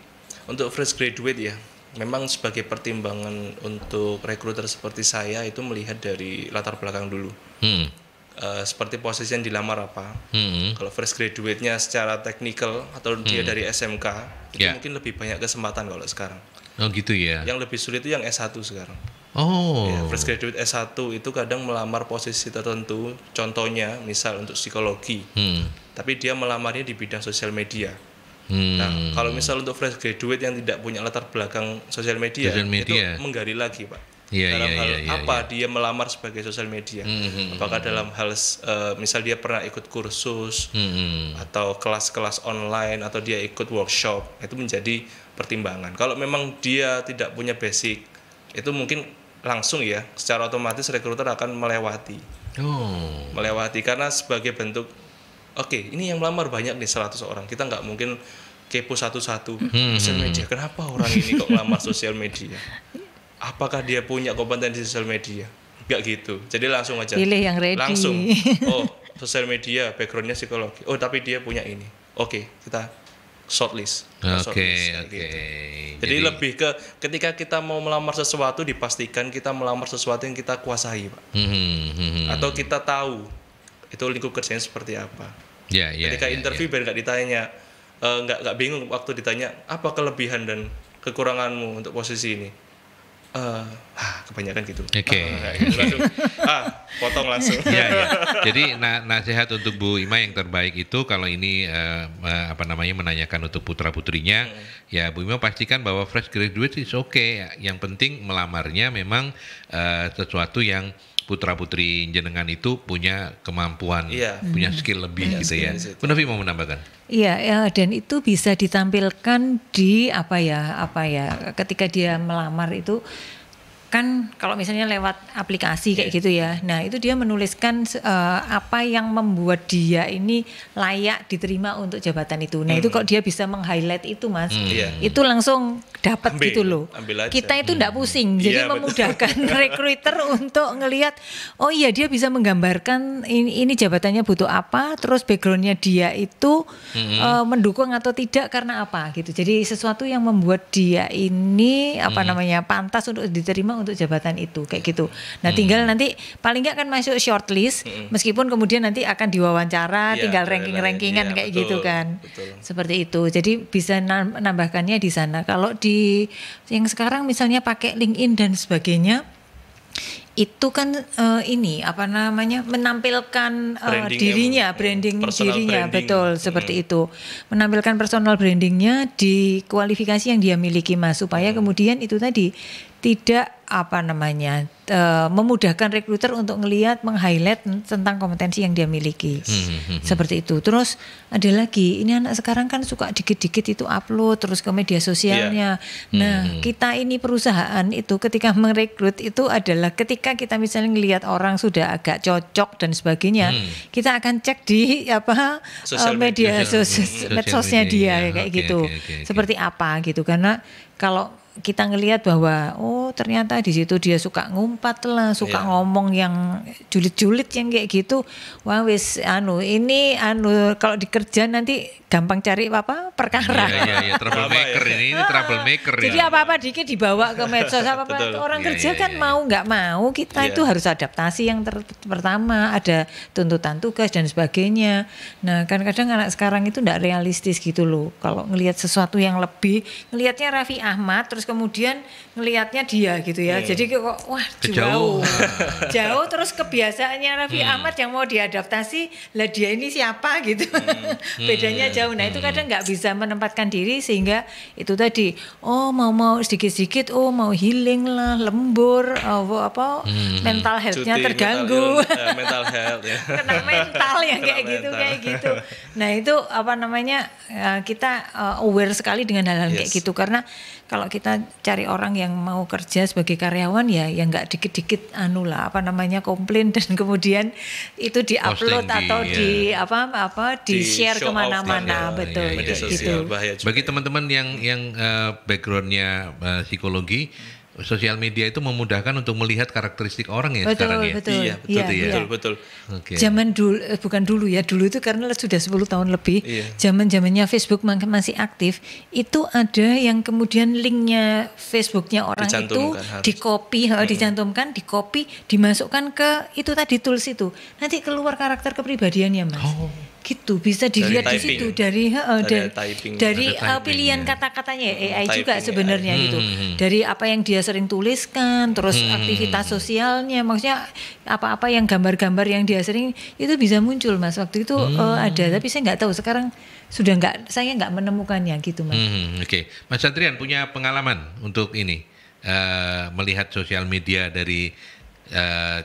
S3: untuk fresh graduate ya, memang sebagai pertimbangan untuk rekruter seperti saya itu melihat dari latar belakang dulu. Hmm. Uh, seperti posisi yang dilamar apa. Hmm. Kalau fresh graduate-nya secara teknikal atau hmm. dia dari SMK, itu yeah. mungkin lebih banyak kesempatan kalau sekarang.
S1: Oh gitu ya. Yang
S3: lebih sulit itu yang S1 sekarang.
S1: Oh. Ya, fresh
S3: graduate S1 itu kadang melamar posisi tertentu, contohnya misal untuk psikologi. Hmm. Tapi dia melamarnya di bidang sosial media. Nah,
S4: hmm. Nah, kalau
S3: misal untuk fresh graduate yang tidak punya latar belakang sosial media, media. itu menggali lagi, Pak. Yeah, dalam yeah, hal yeah, iya, apa yeah. dia melamar sebagai sosial media? Mm-hmm. Apakah hmm. dalam hal uh, misal dia pernah ikut kursus mm-hmm. atau kelas-kelas online atau dia ikut workshop itu menjadi pertimbangan. Kalau memang dia tidak punya basic itu mungkin langsung ya, secara otomatis rekruter akan melewati.
S1: Oh.
S3: Melewati karena sebagai bentuk oke, okay, ini yang melamar banyak nih 100 orang. Kita nggak mungkin kepo satu-satu. Hmm. hmm sosial hmm. media, kenapa orang ini kok melamar sosial media? Apakah dia punya kompetensi sosial media? nggak gitu. Jadi langsung aja. Pilih yang ready. Langsung. Oh, sosial media, backgroundnya psikologi. Oh, tapi dia punya ini. Oke, okay, kita shortlist. Oke, okay, oke. Okay. Gitu. Jadi, Jadi lebih ke ketika kita mau melamar sesuatu dipastikan kita melamar sesuatu yang kita kuasai, Pak. Hmm, hmm, hmm, hmm. Atau kita tahu itu lingkup kerjanya seperti apa.
S4: Ya, yeah, yeah, Ketika yeah, interview
S3: yeah. biar nggak ditanya eh, nggak uh, nggak bingung waktu ditanya apa kelebihan dan kekuranganmu untuk posisi ini uh,
S1: ah, kebanyakan gitu. Oke. Okay. Ah, gitu Langsung, ah,
S3: potong langsung. ya, ya. Jadi
S1: na nasihat untuk Bu Ima yang terbaik itu kalau ini uh, apa namanya menanyakan untuk putra putrinya, hmm. ya Bu Ima pastikan bahwa fresh graduate is okay. Ya, yang penting melamarnya memang uh, sesuatu yang putra putri jenengan itu punya kemampuan, yeah. punya hmm. skill lebih yeah, gitu ya. Bu mau menambahkan?
S2: Iya, ya, dan itu bisa ditampilkan di apa ya, apa ya, ketika dia melamar itu kan kalau misalnya lewat aplikasi kayak yeah. gitu ya. Nah, itu dia menuliskan uh, apa yang membuat dia ini layak diterima untuk jabatan itu. Nah, mm. itu hmm. kok dia bisa meng-highlight itu, Mas. mm. Itu langsung dapat gitu loh. Ambil aja. Kita itu tidak hmm. mm. pusing. Iya, Jadi yeah, memudahkan recruiter untuk ngelihat oh iya dia bisa menggambarkan ini ini jabatannya butuh apa, terus backgroundnya dia itu hmm. uh, mendukung atau tidak karena apa gitu. Jadi sesuatu yang membuat dia ini apa hmm. namanya pantas untuk diterima memang untuk jabatan itu kayak gitu. Nah, hmm. tinggal nanti paling nggak kan masuk shortlist hmm. meskipun kemudian nanti akan diwawancara, ya, tinggal ranking-rankingan ya, kayak betul, gitu kan. Betul. Seperti itu. Jadi bisa menambahkannya di sana. Kalau di yang sekarang misalnya pakai LinkedIn dan sebagainya itu kan uh, ini apa namanya menampilkan uh, dirinya hmm, branding dirinya branding. betul hmm. seperti itu menampilkan personal brandingnya di kualifikasi yang dia miliki mas supaya hmm. kemudian itu tadi tidak apa namanya uh, memudahkan rekruter untuk ngelihat meng-highlight tentang kompetensi yang dia miliki hmm hmm, hmm, hmm, seperti itu terus ada lagi ini anak sekarang kan suka dikit-dikit itu upload terus ke media sosialnya yeah. nah hmm, hmm. kita ini perusahaan itu ketika merekrut itu adalah ketika kita misalnya ngelihat orang sudah agak cocok dan sebagainya hmm. kita akan cek di apa eh, media, media media, medsosnya dia ya, kayak okay, gitu okay, okay, okay. seperti apa gitu karena kalau kita ngelihat bahwa oh ternyata di situ dia suka ngumpat lah, suka yeah. ngomong yang julid-julid yang kayak gitu. Wah wis anu ini anu kalau dikerja nanti gampang cari apa
S1: perkara. Iya yeah, iya yeah, troublemaker ini, ini iya. troublemaker ya. Jadi
S2: apa-apa dikit dibawa ke medsos apa apa orang yeah, kerja yeah, kan yeah. mau iya. nggak mau kita yeah. itu harus adaptasi yang ter pertama ada tuntutan tugas dan sebagainya. Nah, kan kadang anak sekarang itu enggak realistis gitu loh. Kalau ngelihat sesuatu yang lebih, ngelihatnya Raffi Ahmad terus kemudian ngelihatnya dia gitu ya. Hmm. Jadi kok wah jauh.
S4: jauh
S2: terus kebiasaannya Raffi hmm. Ahmad yang mau diadaptasi, lah dia ini siapa gitu. Hmm. Bedanya hmm. jauh. Nah, itu kadang hmm. nggak bisa menempatkan diri sehingga itu tadi oh mau-mau sedikit-sedikit oh mau healing lah, lembur, oh, apa hmm. mental healthnya terganggu. Mental health, eh,
S4: mental health ya. Kena mental yang kayak mental. gitu kayak gitu.
S2: Nah, itu apa namanya eh, kita eh, aware sekali dengan hal-hal yes. kayak gitu karena kalau kita cari orang yang mau kerja sebagai karyawan ya yang nggak dikit-dikit anu lah apa namanya komplain dan kemudian itu diupload atau ya. di, di ya. apa apa di, di share kemana-mana ya, betul ya, ya, gitu.
S1: Bagi teman-teman yang yang uh, backgroundnya uh, psikologi sosial media itu memudahkan untuk melihat karakteristik orang ya betul, sekarang ya. Betul, iya, betul, iya, betul, iya. iya. betul, betul. Okay. Zaman
S2: dulu eh, bukan dulu ya, dulu itu karena sudah 10 tahun lebih. Iya. Zaman-zamannya Facebook masih aktif, itu ada yang kemudian linknya Facebooknya orang itu harus. copy hmm. dicantumkan, copy, dimasukkan ke itu tadi tools itu. Nanti keluar karakter kepribadiannya, Mas. Oh gitu bisa dilihat dari di typing. situ ya? dari uh, dari typing. dari uh, pilihan kata-katanya AI ya, typing juga sebenarnya AI. Hmm, gitu hmm, hmm. dari apa yang dia sering tuliskan terus hmm. aktivitas sosialnya maksudnya apa-apa yang gambar-gambar yang dia sering itu bisa muncul mas waktu itu eh, hmm. uh, ada tapi saya nggak tahu sekarang sudah nggak saya nggak menemukannya
S1: gitu mas hmm, hmm oke okay. mas Satrian punya pengalaman untuk ini uh, melihat sosial media dari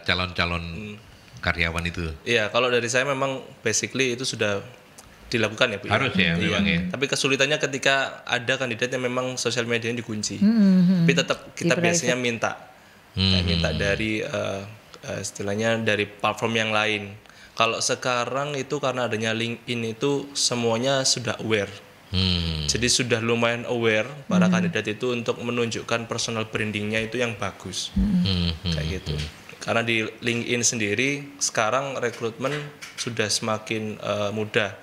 S1: calon-calon uh, hmm karyawan itu?
S3: Iya, kalau dari saya memang basically itu sudah dilakukan ya Bu. Ya? Harus ya, iya. memang ya. Tapi kesulitannya ketika ada kandidat yang memang sosial medianya dikunci. Hmm, hmm, hmm. Tapi tetap kita biasanya minta. Hmm. minta hmm. dari uh, uh, istilahnya dari platform yang lain. Kalau sekarang itu karena adanya LinkedIn itu semuanya sudah aware. Hmm. Jadi sudah lumayan aware para hmm. kandidat itu untuk menunjukkan personal brandingnya itu yang bagus, hmm. kayak gitu. Hmm. Karena di LinkedIn sendiri sekarang rekrutmen sudah semakin uh, mudah.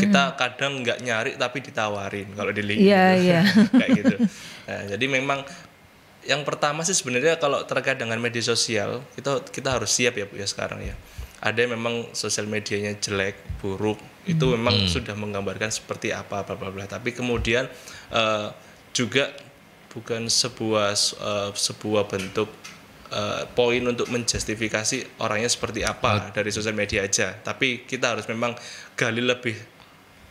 S3: Kita hmm. kadang nggak nyari tapi ditawarin kalau di LinkedIn. Iya, gitu. Yeah. Kayak gitu. Nah, jadi memang yang pertama sih sebenarnya kalau terkait dengan media sosial, kita kita harus siap ya Bu ya sekarang ya. Ada yang memang sosial medianya jelek, buruk, hmm. itu memang hmm. sudah menggambarkan seperti apa bla bla bla. Tapi kemudian uh, juga bukan sebuah uh, sebuah bentuk uh, poin untuk menjustifikasi orangnya seperti apa oh. dari sosial media aja tapi kita harus memang gali lebih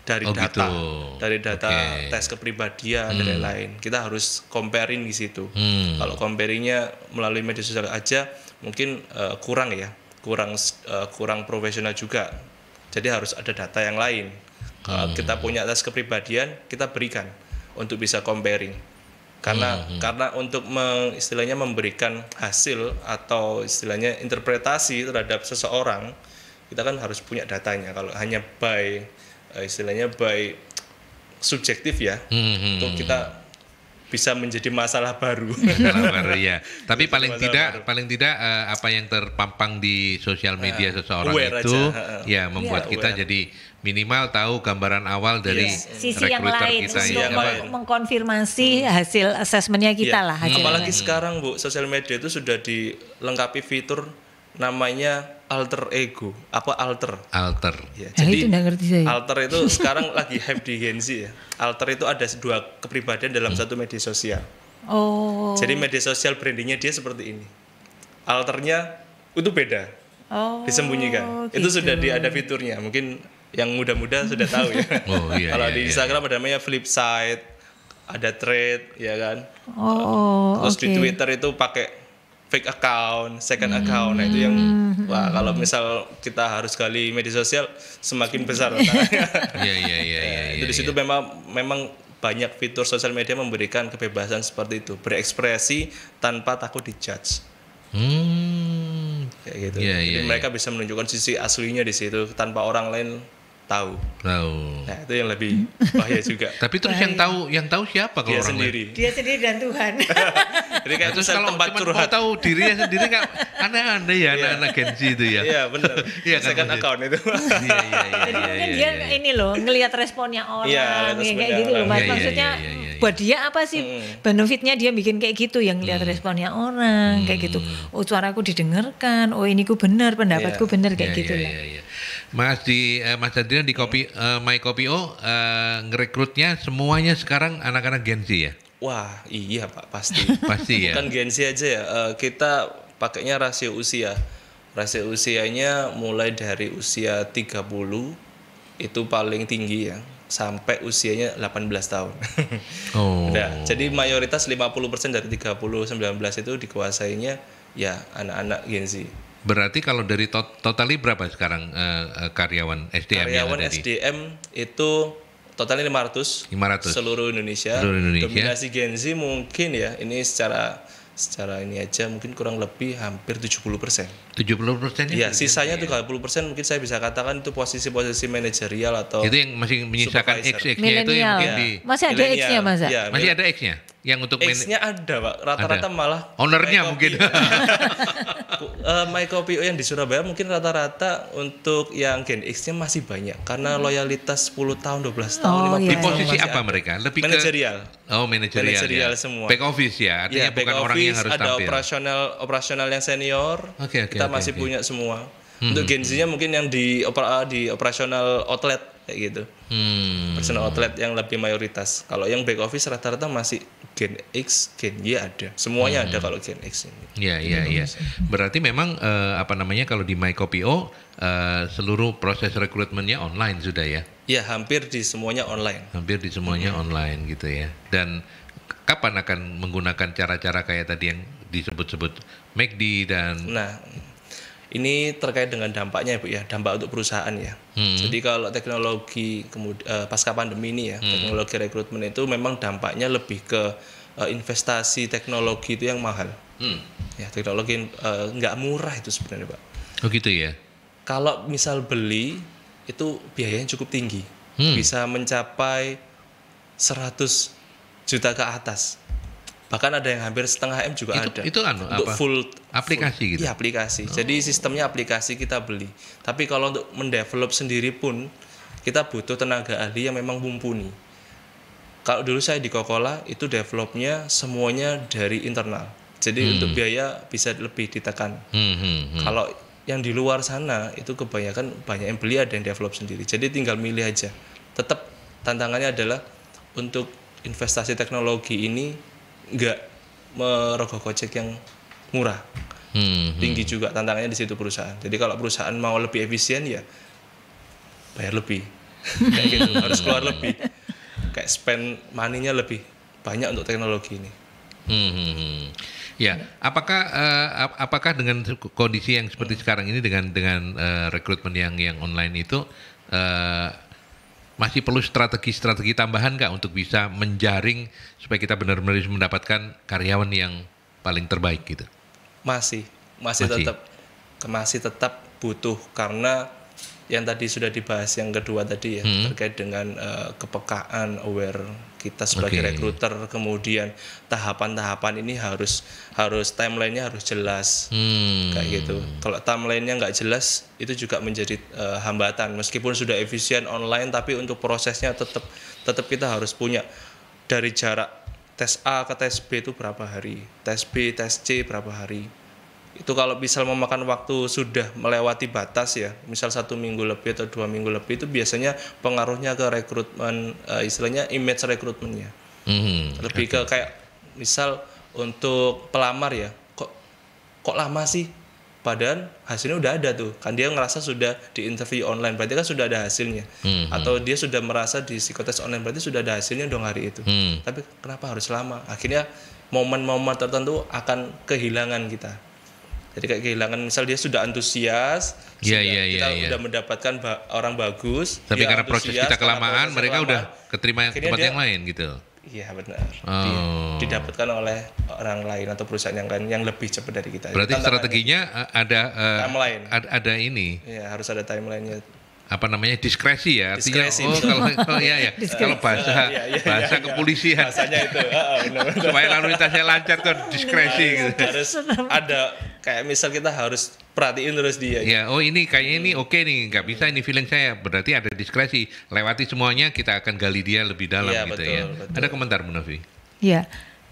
S3: dari oh, data gitu. dari data okay. tes kepribadian hmm. dan lain-lain kita harus comparing di situ hmm. kalau comparingnya melalui media sosial aja mungkin uh, kurang ya kurang uh, kurang profesional juga jadi harus ada data yang lain hmm. kita punya tes kepribadian kita berikan untuk bisa comparing karena hmm, hmm, hmm. karena untuk meng, istilahnya memberikan hasil atau istilahnya interpretasi terhadap seseorang kita kan harus punya datanya kalau hanya by eh, istilahnya by subjektif ya hmm, hmm. untuk hmm, kita hmm bisa menjadi masalah baru. Masalah
S1: baru ya. Tapi paling tidak baru. paling tidak uh, apa yang terpampang di sosial eh, media uh, seseorang itu aja. ya iya, membuat yeah, kita jadi minimal tahu gambaran awal iya, dari yes. sisi yang lain kita iya. untuk yang meng
S2: mengkonfirmasi hmm. hasil asesmennya kita yeah. lah. Hasilnya. Apalagi
S3: sekarang Bu, sosial media itu sudah dilengkapi fitur namanya alter ego apa alter alter ya, nah, jadi itu ngerti saya. alter itu sekarang lagi hype di Gen Z ya alter itu ada dua kepribadian dalam hmm. satu media sosial
S2: oh
S4: jadi media
S3: sosial brandingnya dia seperti ini alternya itu beda
S4: oh, disembunyikan gitu. itu sudah di, ada
S3: fiturnya mungkin yang muda-muda sudah tahu ya oh, iya, kalau iya, di iya. Instagram iya. ada namanya flip side ada trade ya kan
S4: oh, terus okay. di Twitter
S3: itu pakai fake account, second account. Nah, itu yang hmm. wah kalau misal kita harus gali media sosial semakin besar Iya iya iya iya. Nah, iya itu di situ iya. memang memang banyak fitur sosial media memberikan kebebasan seperti itu, berekspresi tanpa takut dijudge.
S1: Hmm. Kayak gitu. Ya, Jadi iya, mereka
S3: bisa menunjukkan sisi aslinya di situ tanpa orang lain tahu. Tahu. Nah, itu yang lebih bahaya juga. Tapi terus
S1: yang tahu, yang tahu siapa kalau dia orang sendiri? Lain?
S2: Dia sendiri dan Tuhan.
S1: Jadi kayak nah, terus kalau tempat cuma curhat. tahu dirinya sendiri kan aneh-aneh ya iya. anak-anak Gen Z itu ya. Iya, benar. Iya kan. account itu. Iya, iya, iya. Jadi iya, mungkin iya, dia
S2: ini loh ngelihat responnya orang ya, kayak gitu loh. Maksudnya buat dia apa sih hmm. benefitnya dia bikin kayak gitu yang lihat hmm. responnya orang hmm. kayak gitu. Oh, suaraku didengarkan. Oh, ini ku benar, pendapatku benar kayak gitu lah.
S1: Mas di uh, Mas Adrian di kopi uh, hmm. eh, My Kopi O uh, ngerekrutnya semuanya sekarang anak-anak Gen Z ya? Wah, iya Pak, pasti. pasti ya. Bukan
S3: Gen Z aja ya. Uh, kita pakainya rasio usia. Rasio usianya mulai dari usia 30 itu paling tinggi ya sampai usianya 18 tahun.
S1: oh. Nah, jadi
S3: mayoritas 50% dari 30 19 itu dikuasainya ya anak-anak Gen Z.
S1: Berarti kalau dari to totalnya berapa sekarang uh, karyawan SDM karyawan yang ada SDM di?
S3: Karyawan SDM itu totalnya 500 500 seluruh Indonesia. Seluruh Indonesia. Dominasi Gen Z mungkin ya ini secara secara ini aja mungkin kurang lebih hampir 70 persen.
S1: 70 persen? Iya,
S3: sisanya iya. tiga puluh persen mungkin saya bisa katakan itu posisi-posisi manajerial atau itu yang masih menyisakan X-X-nya itu yang mungkin ya. di masih ada X-nya mas ya? Iya, masih
S1: ada X-nya? yang untuk
S3: X-nya ada pak rata-rata malah ownernya mungkin uh, Michael PO yang di Surabaya mungkin rata-rata untuk yang Gen X-nya masih banyak karena hmm. loyalitas 10 tahun 12 tahun oh, 15 iya. di iya. posisi tahun apa mereka lebih manajerial ke,
S1: oh manajerial, manajerial ya. semua back office ya artinya ya, bukan office, orang yang harus ada tampil.
S3: operasional operasional yang senior okay, okay, kita okay, masih okay. punya semua hmm. untuk hmm, Gen Z-nya hmm. mungkin yang di opera, di operasional outlet kayak gitu hmm. personal outlet yang lebih mayoritas. Kalau yang back office rata-rata masih Gen X, Gen Y ada. Semuanya hmm. ada kalau Gen X
S1: ini. Iya, iya, iya. Berarti memang uh, apa namanya kalau di MyKopio uh, seluruh proses rekrutmennya online sudah ya?
S3: Iya, hampir di semuanya online.
S1: Hampir di semuanya hmm. online gitu ya. Dan kapan akan menggunakan cara-cara kayak tadi yang disebut-sebut McD dan nah, ini terkait dengan dampaknya ya Bu ya, dampak
S3: untuk perusahaan ya. Hmm. Jadi kalau teknologi kemudian uh, eh, pasca pandemi ini ya, hmm. teknologi rekrutmen itu memang dampaknya lebih ke uh, investasi teknologi itu yang mahal. Hmm. Ya, teknologi uh, murah itu sebenarnya, Pak. Oh gitu ya. Kalau misal beli itu biayanya cukup tinggi. Hmm. Bisa mencapai 100 juta ke atas bahkan ada yang hampir setengah m juga itu, ada itu kan untuk apa? full aplikasi full, gitu ya aplikasi oh. jadi sistemnya aplikasi kita beli tapi kalau untuk mendevelop sendiri pun kita butuh tenaga ahli yang memang mumpuni kalau dulu saya di Kokola itu developnya semuanya dari internal jadi hmm. untuk biaya bisa lebih ditekan
S4: hmm, hmm, hmm.
S3: kalau yang di luar sana itu kebanyakan banyak yang beli ada yang develop sendiri jadi tinggal milih aja tetap tantangannya adalah untuk investasi teknologi ini nggak merogoh kocek yang murah hmm, hmm. tinggi hmm. juga tantangannya di situ perusahaan jadi kalau perusahaan mau lebih efisien ya
S1: bayar lebih kayak gitu harus keluar lebih
S3: kayak spend maninya lebih banyak untuk teknologi ini
S1: hmm, hmm, hmm. ya apakah uh, apakah dengan kondisi yang seperti hmm. sekarang ini dengan dengan uh, rekrutmen yang yang online itu eh, masih perlu strategi-strategi tambahan nggak untuk bisa menjaring supaya kita benar-benar mendapatkan karyawan yang paling terbaik gitu?
S3: Masih, masih, masih. tetap masih tetap butuh karena yang tadi sudah dibahas yang kedua tadi ya hmm. terkait dengan uh, kepekaan aware kita sebagai okay. rekruter kemudian tahapan-tahapan ini harus harus timelinenya harus jelas hmm. kayak gitu kalau timelinenya nggak jelas itu juga menjadi uh, hambatan meskipun sudah efisien online tapi untuk prosesnya tetap tetap kita harus punya dari jarak tes A ke tes B itu berapa hari tes B tes C berapa hari itu kalau misal memakan waktu sudah melewati batas ya misal satu minggu lebih atau dua minggu lebih itu biasanya pengaruhnya ke rekrutmen uh, istilahnya image rekrutmennya mm-hmm. lebih okay. ke kayak misal untuk pelamar ya kok kok lama sih padahal hasilnya udah ada tuh kan dia ngerasa sudah di interview online berarti kan sudah ada hasilnya hmm. hmm. atau dia sudah merasa di psikotes online berarti sudah ada hasilnya dong hari itu hmm. tapi kenapa harus lama akhirnya momen-momen tertentu akan kehilangan kita jadi kayak kehilangan misal dia sudah antusias
S1: yeah, sudah yeah, kita yeah, sudah iya. yeah. mendapatkan ba orang bagus tapi karena proses kita kelamaan mereka kelamaan, udah keterima tempat dia, yang lain gitu Iya benar. Oh. Didapatkan
S3: oleh orang lain atau perusahaan yang lain yang lebih cepat dari kita. Berarti Tantangan strateginya
S1: ini. Eh, ada uh, timeline. Ada, ada ini. Iya harus ada timelinenya apa namanya diskresi ya artinya diskresi. oh kalau oh, ya ya kalau bahasa ya, ya, bahasa ya, kepolisian bahasanya itu uh,
S3: benar, benar. supaya lalu
S1: lintasnya lancar tuh diskresi iya, iya, gitu. harus
S3: ada kayak misal kita harus perhatiin terus dia
S1: ya gitu. oh ini kayaknya ini oke okay nih nggak bisa ini feeling saya berarti ada diskresi lewati semuanya kita akan gali dia lebih dalam gitu ya, gitu betul, ya betul. ada komentar Bu Novi
S2: ya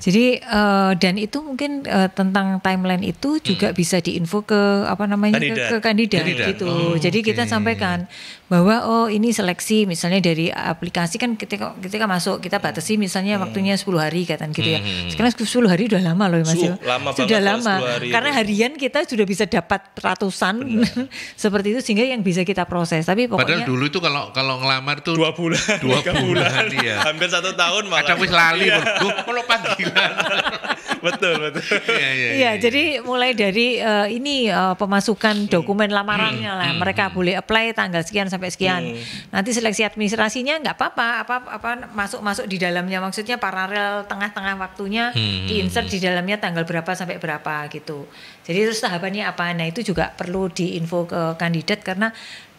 S2: jadi uh, dan itu mungkin uh, tentang timeline itu juga hmm. bisa diinfo ke apa namanya kandidat. ke, ke kandidat, kandidat. gitu. Oh, Jadi okay. kita sampaikan bahwa oh ini seleksi misalnya dari aplikasi kan ketika ketika masuk kita batasi misalnya hmm. waktunya 10 hari katakan gitu ya. Hmm. Sekarang 10 hari sudah lama loh Mas. Ya. Su, sudah lama. Hari Karena itu. harian kita sudah bisa dapat ratusan seperti itu sehingga yang bisa kita
S1: proses. Tapi pokoknya Padahal dulu itu kalau kalau ngelamar tuh dua bulan, dua bulan, ya. hampir satu tahun malah. Ada wis lali iya. kalau panggilan. betul, betul. Iya, iya, iya. iya
S2: jadi iya. mulai dari uh, ini uh, pemasukan hmm. dokumen lamarannya lah. Hmm. Mereka boleh apply tanggal sekian sampai sekian. Hmm. Nanti seleksi administrasinya nggak apa-apa, apa-apa masuk-masuk di dalamnya maksudnya paralel tengah-tengah waktunya hmm. diinsert di dalamnya tanggal berapa sampai berapa gitu. Jadi terus tahapannya apa? Nah, itu juga perlu diinfo ke kandidat karena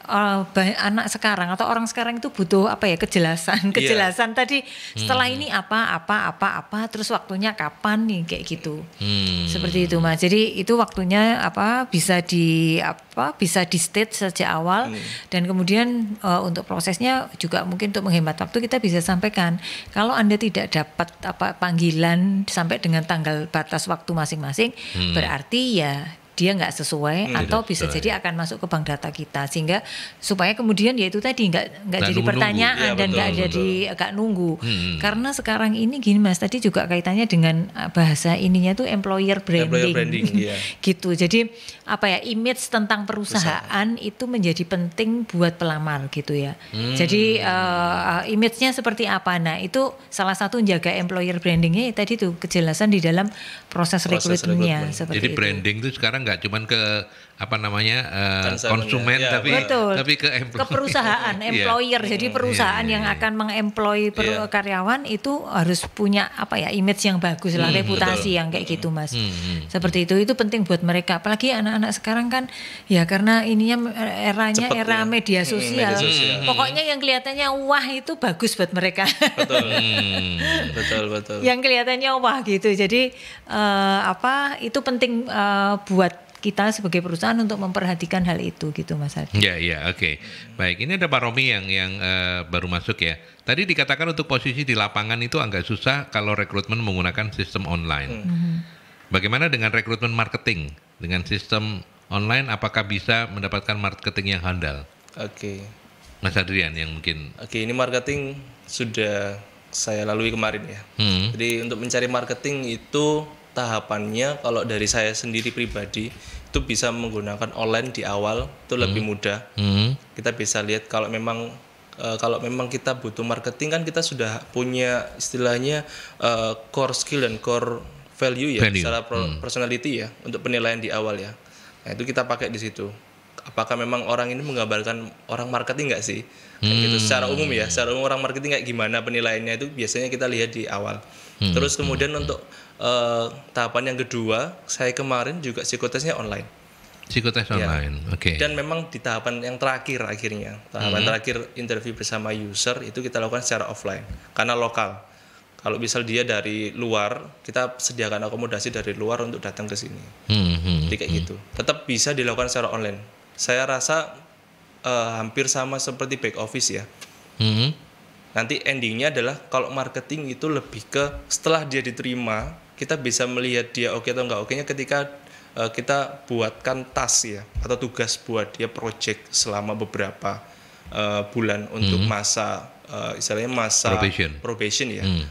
S2: uh, anak sekarang atau orang sekarang itu butuh apa ya kejelasan iya. kejelasan yeah. tadi setelah hmm. ini apa apa apa apa terus waktunya kapan nih kayak gitu hmm. seperti itu mas jadi itu waktunya apa bisa di apa bisa di state sejak awal hmm. dan kemudian uh, untuk prosesnya juga mungkin untuk menghemat waktu kita bisa sampaikan kalau anda tidak dapat apa panggilan sampai dengan tanggal batas waktu masing-masing hmm. berarti ya dia nggak sesuai hmm, atau bisa jadi akan masuk ke bank data kita sehingga supaya kemudian ya itu tadi nggak nggak jadi nunggu, pertanyaan ya, dan nggak jadi nggak nunggu hmm. karena sekarang ini gini mas tadi juga kaitannya dengan eh, bahasa ininya tuh employer branding, employer branding yeah. gitu jadi apa ya image tentang perusahaan, itu menjadi penting buat pelamar gitu ya hmm. jadi uh, image-nya seperti apa nah itu salah satu menjaga employer brandingnya ya tadi tuh kejelasan di dalam proses, proses rekrutmennya seperti jadi itu.
S1: branding tuh sekarang nggak cuman ke apa namanya uh, konsumen ya, tapi betul. tapi ke ke iya. iya, perusahaan employer yeah.
S2: jadi perusahaan yeah, yang yeah. akan mengemploy yeah. Iya. karyawan itu harus punya apa ya image yang bagus lah hmm, reputasi betul. yang kayak gitu mas hmm, hmm. seperti itu itu penting buat mereka apalagi anak-anak sekarang kan ya karena ininya eh, eranya Cepet, era ya. media hmm, sosial, hmm, media sosial. Hmm. pokoknya yang kelihatannya wah itu bagus buat mereka
S3: betul hmm. betul betul yang
S2: kelihatannya wah gitu jadi uh, apa itu penting uh, buat kita sebagai perusahaan untuk memperhatikan hal itu gitu Mas Adi.
S1: Ya ya oke okay. baik ini ada Pak Romi yang yang uh, baru masuk ya. Tadi dikatakan untuk posisi di lapangan itu agak susah kalau rekrutmen menggunakan sistem online. Hmm. Mhm. Bagaimana dengan rekrutmen marketing dengan sistem online? Apakah bisa mendapatkan marketing yang handal? Oke. Okay. Mas Adrian yang mungkin.
S3: Oke okay, ini marketing sudah saya lalui kemarin ya. Hmm. Jadi untuk mencari marketing itu tahapannya kalau dari saya sendiri pribadi itu bisa menggunakan online di awal itu hmm. lebih mudah hmm. kita bisa lihat kalau memang uh, kalau memang kita butuh marketing kan kita sudah punya istilahnya uh, core skill dan core value ya value. secara hmm. personality ya untuk penilaian di awal ya nah itu kita pakai di situ apakah memang orang ini menggambarkan orang marketing nggak sih
S4: hmm. gitu secara umum
S3: ya secara umum orang marketing kayak gimana penilaiannya itu biasanya kita lihat di awal hmm. terus kemudian hmm. untuk uh, tahapan yang kedua saya kemarin juga psikotesnya online
S1: psikotes ya. online ya. oke okay.
S3: dan memang di tahapan yang terakhir akhirnya tahapan hmm. terakhir interview bersama user itu kita lakukan secara offline karena lokal kalau misal dia dari luar kita sediakan akomodasi dari luar untuk datang ke sini hmm, hmm, jadi kayak hmm. gitu tetap bisa dilakukan secara online saya rasa uh, hampir sama seperti back office ya hmm. nanti endingnya adalah kalau marketing itu lebih ke setelah dia diterima kita bisa melihat dia oke atau enggak oke nya ketika uh, kita buatkan tas ya atau tugas buat dia project selama beberapa uh, bulan untuk hmm. masa uh, istilahnya masa probation, probation ya. Hmm.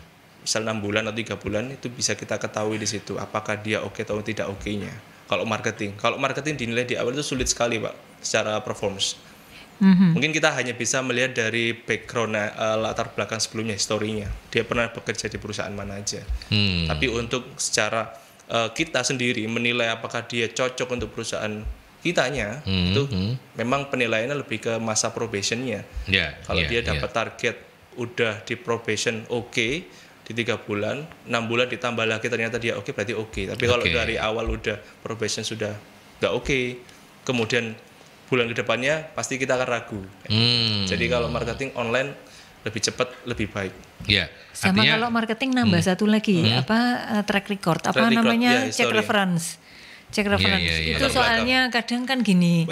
S3: Misal 6 bulan atau tiga bulan itu bisa kita ketahui di situ apakah dia oke okay atau tidak oke-nya. kalau marketing, kalau marketing dinilai di awal itu sulit sekali, Pak, secara performance Mm-hmm. Mungkin kita hanya bisa melihat dari background uh, latar belakang sebelumnya, historinya. Dia pernah bekerja di perusahaan mana aja. Mm. Tapi untuk secara uh, kita sendiri menilai apakah dia cocok untuk perusahaan kitanya, hmm. itu hmm. memang penilaiannya lebih ke masa probationnya.
S1: Yeah, Kalau yeah, dia ya. dapat
S3: yeah. target udah di probation oke okay, di tiga bulan, enam bulan ditambah lagi ternyata dia oke okay, berarti oke. Okay. Tapi okay. kalau dari awal udah probation sudah nggak oke, okay, kemudian bulan kedepannya pasti kita akan ragu. Hmm. Jadi kalau marketing online lebih cepat lebih baik. Iya. Sama Artinya, kalau
S2: marketing nambah hmm. satu lagi hmm. apa eh, track record track apa record, namanya ya, check reference cek iya, referensi. Iya, yeah, yeah, yeah. Itu soalnya kadang kan gini,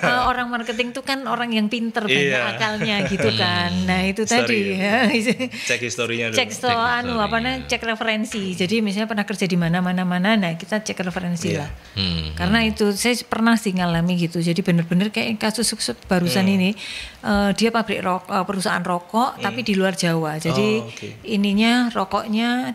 S2: uh, orang marketing tuh kan orang yang pinter iya. banyak akalnya gitu hmm. kan. Nah itu Story, tadi ya.
S3: cek historinya dulu. Cek so anu apa
S2: nah, cek referensi. Jadi misalnya pernah kerja di mana mana mana, nah kita cek referensi yeah. lah. Hmm. Karena hmm. itu saya pernah sih ngalami gitu. Jadi bener-bener kayak kasus barusan hmm. ini, uh, dia pabrik rokok, uh, eh, perusahaan rokok, hmm. tapi di luar Jawa. Jadi oh, okay. ininya rokoknya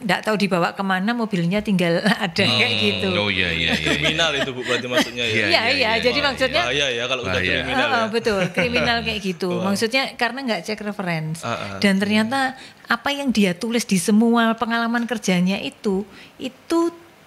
S2: nggak tahu dibawa kemana mobilnya tinggal ada hmm. kayak gitu.
S3: Oh iya, iya iya. iya kriminal itu bu berarti maksudnya. Ya? Iya, iya, iya iya. iya, Jadi maksudnya. Ah, iya iya kalau udah ah, iya. kriminal. Oh, ya. Betul kriminal
S2: kayak gitu. Maksudnya karena nggak cek referensi uh, uh, dan ternyata apa yang dia tulis di semua pengalaman kerjanya itu itu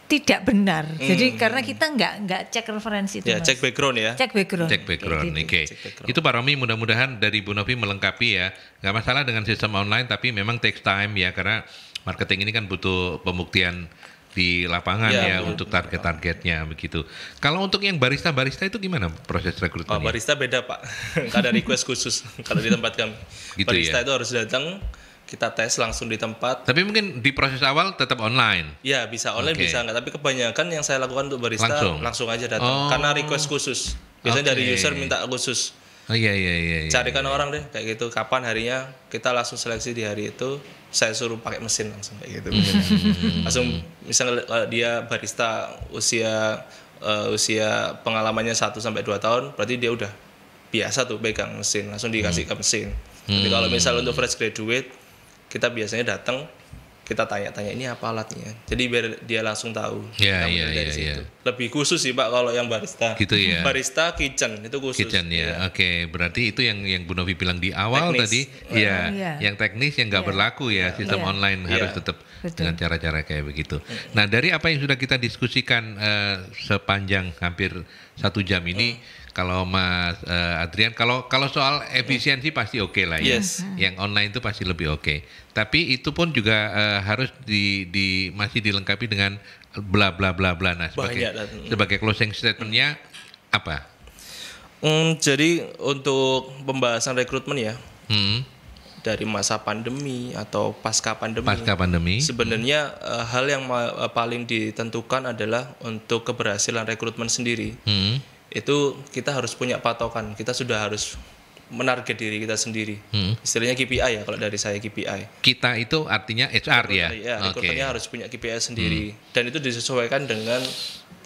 S2: tidak benar. Hmm. Jadi karena kita nggak nggak cek referensi itu. Ya, cek
S1: background ya. Cek background. Cek background. Gitu. Oke. Okay. Itu Pak Romi mudah-mudahan dari Bu Novi melengkapi ya. Nggak masalah dengan sistem online tapi memang takes time ya karena marketing ini kan butuh pembuktian di lapangan iya, ya, ya untuk target-targetnya begitu. Kalau untuk yang barista-barista itu gimana proses rekrutmennya? Oh, barista beda pak, ada request khusus kalau di tempat kami. Gitu barista ya? itu harus datang, kita tes langsung di tempat. Tapi mungkin di proses awal tetap online.
S3: Ya bisa online okay. bisa nggak, tapi kebanyakan yang saya lakukan untuk barista langsung, langsung aja datang oh. karena request khusus. Biasanya okay. dari user minta khusus. Oh
S1: iya iya iya. iya Carikan iya, iya. orang
S3: deh kayak gitu. Kapan harinya kita langsung seleksi di hari itu. Saya suruh pakai mesin langsung kayak gitu. Hmm. langsung misalnya dia barista usia uh, usia pengalamannya 1 sampai dua tahun, berarti dia udah biasa tuh pegang mesin, langsung hmm. dikasih ke mesin. Jadi Tapi kalau hmm. misalnya untuk fresh graduate, kita biasanya datang kita tanya-tanya ini apa alatnya. Jadi biar dia langsung tahu. Iya iya, iya iya lebih khusus sih Pak kalau yang barista. Gitu ya.
S1: Barista kitchen
S3: itu khusus. Kitchen ya.
S1: ya. Oke, okay. berarti itu yang yang Bu Novi bilang di awal teknis. tadi yeah. ya, yeah. Iya. yang teknis yang nggak yeah. berlaku ya, iya. sistem yeah. online iya. harus tetap Betul. dengan cara-cara kayak begitu. Nah, dari apa yang sudah kita diskusikan uh, sepanjang hampir satu jam ini yeah. Mm. kalau Mas uh, Adrian kalau kalau soal efisiensi pasti oke okay lah ya. Yes. Yang online itu pasti lebih oke. Okay. Tapi itu pun juga uh, harus di, di masih dilengkapi dengan bla bla bla bla nah sebagai Banyak. Mm. sebagai closing statementnya apa?
S3: Hmm, jadi untuk pembahasan rekrutmen ya hmm. dari masa pandemi atau pasca pandemi. Pasca pandemi. Sebenarnya hmm. hal yang eh, paling ditentukan adalah untuk keberhasilan rekrutmen sendiri. Hmm. Itu kita harus punya patokan. Kita sudah harus menarget diri kita sendiri. Hmm. Istilahnya KPI ya kalau dari saya KPI.
S1: Kita itu artinya HR ya. Ya, okay. harus
S3: punya KPI sendiri hmm. dan itu disesuaikan dengan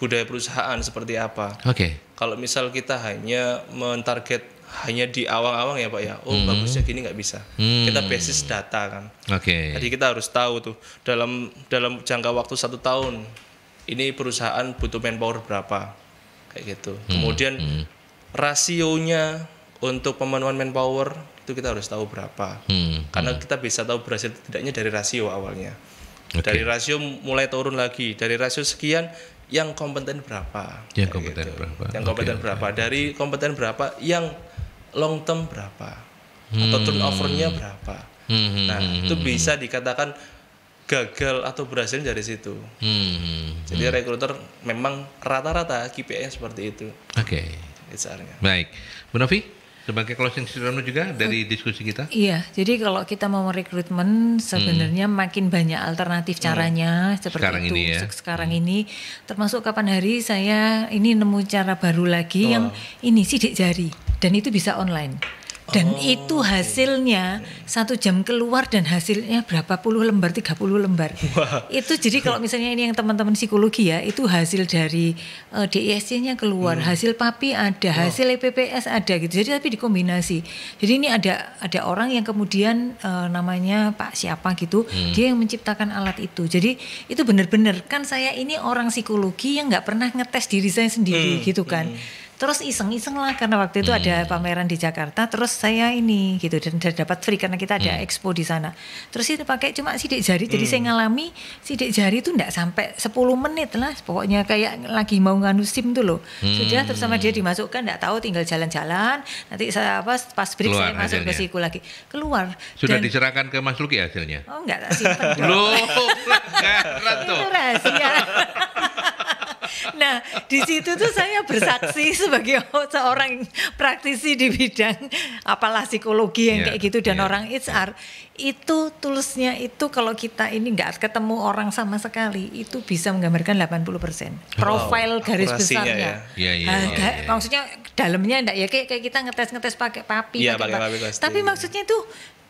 S3: budaya perusahaan seperti apa. Oke. Okay. Kalau misal kita hanya mentarget hanya di awang-awang ya pak ya oh hmm. bagusnya gini nggak bisa hmm. kita basis data kan
S1: oke okay. jadi
S3: kita harus tahu tuh dalam dalam jangka waktu satu tahun ini perusahaan butuh manpower berapa kayak gitu hmm. kemudian hmm. rasionya untuk pemenuhan manpower itu kita harus tahu berapa
S4: hmm. karena hmm.
S3: kita bisa tahu berhasil tidaknya dari rasio awalnya okay. dari rasio mulai turun lagi dari rasio sekian yang kompeten berapa
S1: yang kompeten gitu. berapa yang kompeten okay,
S3: berapa okay. dari kompeten berapa yang long term berapa
S1: hmm. atau turnovernya berapa hmm, hmm. nah hmm. itu hmm,
S3: bisa hmm. dikatakan gagal atau berhasil dari situ.
S1: Hmm. Jadi hmm.
S3: rekruter memang rata-rata KPI seperti itu.
S1: Oke. Okay. Baik. Bu Novi? Sebagai closing statement juga dari diskusi kita.
S2: Iya, jadi kalau kita mau merekrutmen sebenarnya hmm. makin banyak alternatif hmm. caranya hmm. seperti sekarang itu. Ini ya. Sekarang hmm. ini termasuk kapan hari saya ini nemu cara baru lagi oh. yang ini sidik jari dan itu bisa online.
S4: Dan oh, itu
S2: hasilnya okay. satu jam keluar dan hasilnya berapa puluh lembar, tiga puluh lembar. Wow. Itu jadi kalau misalnya ini yang teman-teman psikologi ya, itu hasil dari uh, eh, DISC-nya keluar, hmm. hasil PAPI ada, hasil EPPS ada gitu. Jadi tapi dikombinasi. Jadi ini ada ada orang yang kemudian uh, namanya Pak siapa gitu, hmm. dia yang menciptakan alat itu. Jadi itu benar-benar kan saya ini orang psikologi yang nggak pernah ngetes diri saya sendiri hmm. gitu kan. Hmm terus iseng-iseng lah karena waktu itu hmm. ada pameran di Jakarta terus saya ini gitu dan, dapat free karena kita ada hmm. expo di sana terus itu pakai cuma sidik jari hmm. jadi saya hmm. ngalami sidik jari itu enggak sampai 10 menit lah pokoknya kayak lagi mau nganu SIM tuh loh hmm. sudah terus sama dia hmm. dimasukkan enggak tahu tinggal jalan-jalan nanti saya apa pas break keluar saya masuk hasilnya. ke siku lagi keluar
S1: sudah dan, diserahkan ke Mas Luki hasilnya oh
S2: enggak simpen
S1: loh itu
S4: rahasia
S2: Nah, di situ tuh saya bersaksi sebagai seorang praktisi di bidang apalah psikologi yang yeah, kayak gitu dan yeah. orang HR itu tulisnya itu kalau kita ini nggak ketemu orang sama sekali itu bisa menggambarkan 80% profil wow, garis besarnya.
S1: Ya, ya. Ya, uh, ya, ya.
S2: Maksudnya dalamnya enggak ya kayak, kayak kita ngetes-ngetes pakai papi, ya, pakai papi. papi Tapi maksudnya itu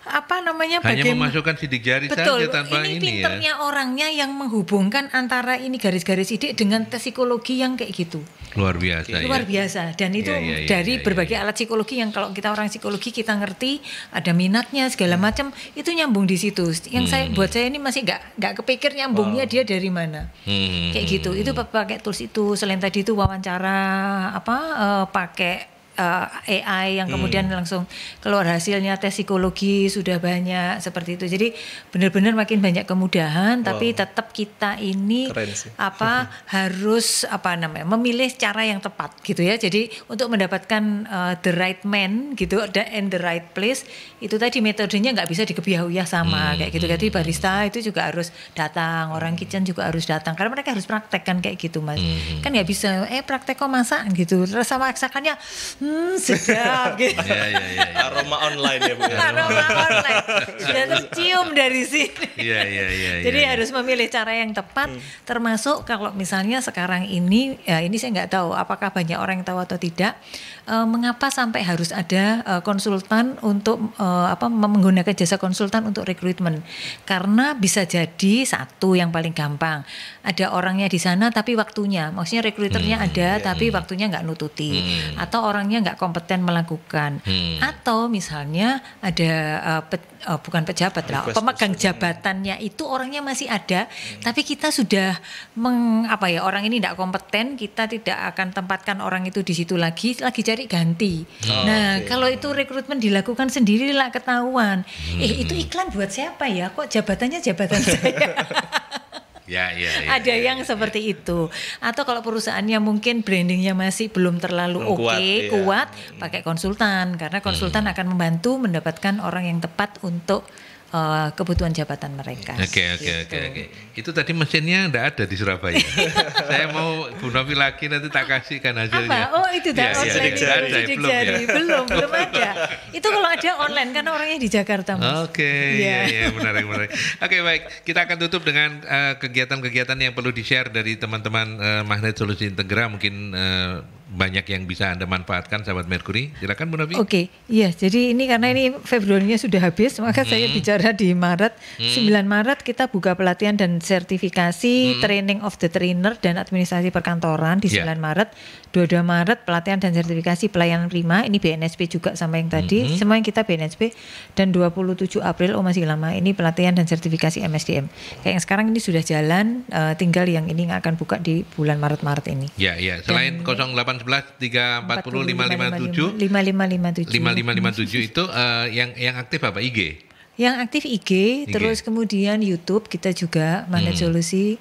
S2: apa namanya hanya bagaimana, memasukkan
S1: sidik jari betul, saja tanpa ini, ini ya. pinternya
S2: ya. orangnya yang menghubungkan antara ini garis-garis sidik dengan psikologi yang kayak gitu
S1: luar biasa ya. luar ya.
S2: biasa dan itu ya, ya, ya, dari ya, ya, berbagai ya. alat psikologi yang kalau kita orang psikologi kita ngerti ada minatnya segala hmm. macam itu nyambung di situ yang hmm. saya buat saya ini masih nggak nggak kepikir nyambungnya wow. dia dari mana hmm. kayak gitu itu hmm. pakai tools itu selain tadi itu wawancara apa uh, pakai uh, eh, AI yang kemudian hmm. langsung keluar hasilnya tes psikologi sudah banyak seperti itu. Jadi benar-benar makin banyak kemudahan wow. tapi tetap kita ini apa harus apa namanya memilih cara yang tepat gitu ya. Jadi untuk mendapatkan uh, the right man gitu and the right place itu tadi metodenya nggak bisa dikebiahuyah sama hmm. kayak gitu. Jadi hmm. barista itu juga harus datang, orang hmm. kitchen juga harus datang karena mereka harus praktek kan kayak gitu Mas. Hmm. Kan nggak bisa eh praktek kok masak gitu. Terus sama eksakannya hmm sedap gitu.
S3: Iya, iya, iya, iya. Aroma online ya Bu. Ya? Aroma online. Sudah tercium
S2: dari sini.
S3: Iya, iya, iya. iya Jadi ya, harus
S2: memilih cara yang tepat hmm. termasuk kalau misalnya sekarang ini ya ini saya nggak tahu apakah banyak orang yang tahu atau tidak uh, mengapa sampai harus ada uh, konsultan untuk uh, apa menggunakan jasa konsultan untuk rekrutmen? Karena bisa jadi satu yang paling gampang ada orangnya di sana tapi waktunya, maksudnya rekruternya hmm, ada iya, tapi iya. waktunya nggak nututi hmm. atau orangnya nggak kompeten melakukan hmm. atau misalnya ada uh, pe, uh, bukan pejabat lah, pemegang ya. jabatannya itu orangnya masih ada hmm. tapi kita sudah meng apa ya orang ini tidak kompeten kita tidak akan tempatkan orang itu di situ lagi lagi cari cari ganti. Oh, nah, okay. kalau itu rekrutmen dilakukan sendiri lah ketahuan. Eh, hmm. Eh, itu iklan buat siapa ya? Kok jabatannya jabatan saya?
S4: Ya, ya, ya,
S2: ada ya, yang ya, ya. seperti ya. itu atau kalau perusahaannya mungkin brandingnya masih belum terlalu oke okay, iya. kuat, ya. Hmm. kuat pakai konsultan karena konsultan hmm. akan membantu mendapatkan orang yang tepat untuk uh, kebutuhan jabatan mereka.
S1: Oke oke oke gitu. oke. Itu tadi mesinnya enggak ada di Surabaya. Saya mau Bu Novi lagi nanti tak kasihkan hasilnya. Apa? Oh itu dah ya, online. Ya, ada, ya, belum, ya. belum
S2: belum ada. Itu kalau ada online karena orangnya di Jakarta. Oke okay, ya. ya ya
S1: menarik menarik. Oke okay, baik kita akan tutup dengan eh, kegiatan-kegiatan uh, yang perlu di share dari teman-teman uh, Magnet Solusi Integra mungkin banyak yang bisa Anda manfaatkan sahabat Merkuri. Silakan Bu Novi. Oke, okay.
S2: iya. Jadi ini karena ini Februarinya sudah habis, maka hmm. saya bicara di Maret. Hmm. 9 Maret kita buka pelatihan dan sertifikasi hmm. training of the trainer dan administrasi perkantoran di yeah. Iya. 9 Maret 22 Maret pelatihan dan sertifikasi pelayanan prima ini BNSP juga sama yang tadi mm -hmm. semua yang kita BNSP dan 27 April oh masih lama ini pelatihan dan sertifikasi MSDM kayak yang sekarang ini sudah jalan uh, tinggal yang ini akan buka di bulan Maret-Maret ini
S1: ya ya selain dan, 0811 340
S2: 557 5557
S1: 5557 itu uh, yang yang aktif apa IG
S2: yang aktif IG, IG. terus kemudian YouTube kita juga manage hmm. solusi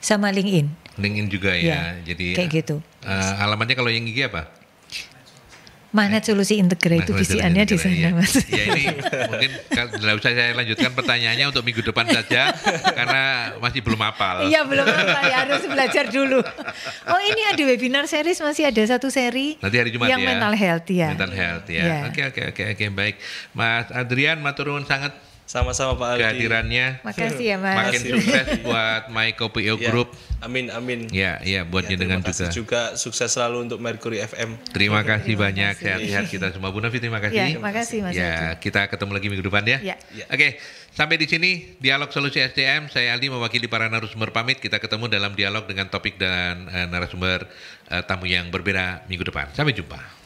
S2: sama LinkedIn
S1: LinkedIn juga ya. ya jadi kayak eh, gitu. Uh, alamatnya kalau yang gigi apa?
S2: Mana eh, solusi integra itu visiannya di sana, ya. Mas.
S1: Ya ini mungkin kalau usah saya lanjutkan pertanyaannya untuk minggu depan saja karena masih belum hafal. Iya, belum hafal ya, harus
S2: belajar dulu. Oh, ini ada webinar series masih ada satu seri.
S1: Nanti hari Jumat yang ya. mental health ya. Mental health ya. Iya. Oke, oke, oke, oke, baik. Mas Adrian maturun sangat sama-sama Pak Aldi. Kehadirannya. Makasih ya Mas. Makin sukses buat My Kopi O ya, Group. Ya, amin amin. Ya ya buat ya, dengan juga.
S3: juga sukses selalu untuk Mercury FM.
S1: Terima kasih terima banyak sehat-sehat kita semua. Bu Novi terima kasih. Ya, terima kasih Mas. Ya kita ketemu lagi minggu depan ya. ya. ya. Oke sampai di sini dialog solusi SDM. Saya Aldi mewakili para narasumber pamit. Kita ketemu dalam dialog dengan topik dan uh, narasumber uh, tamu yang berbeda minggu depan. Sampai jumpa.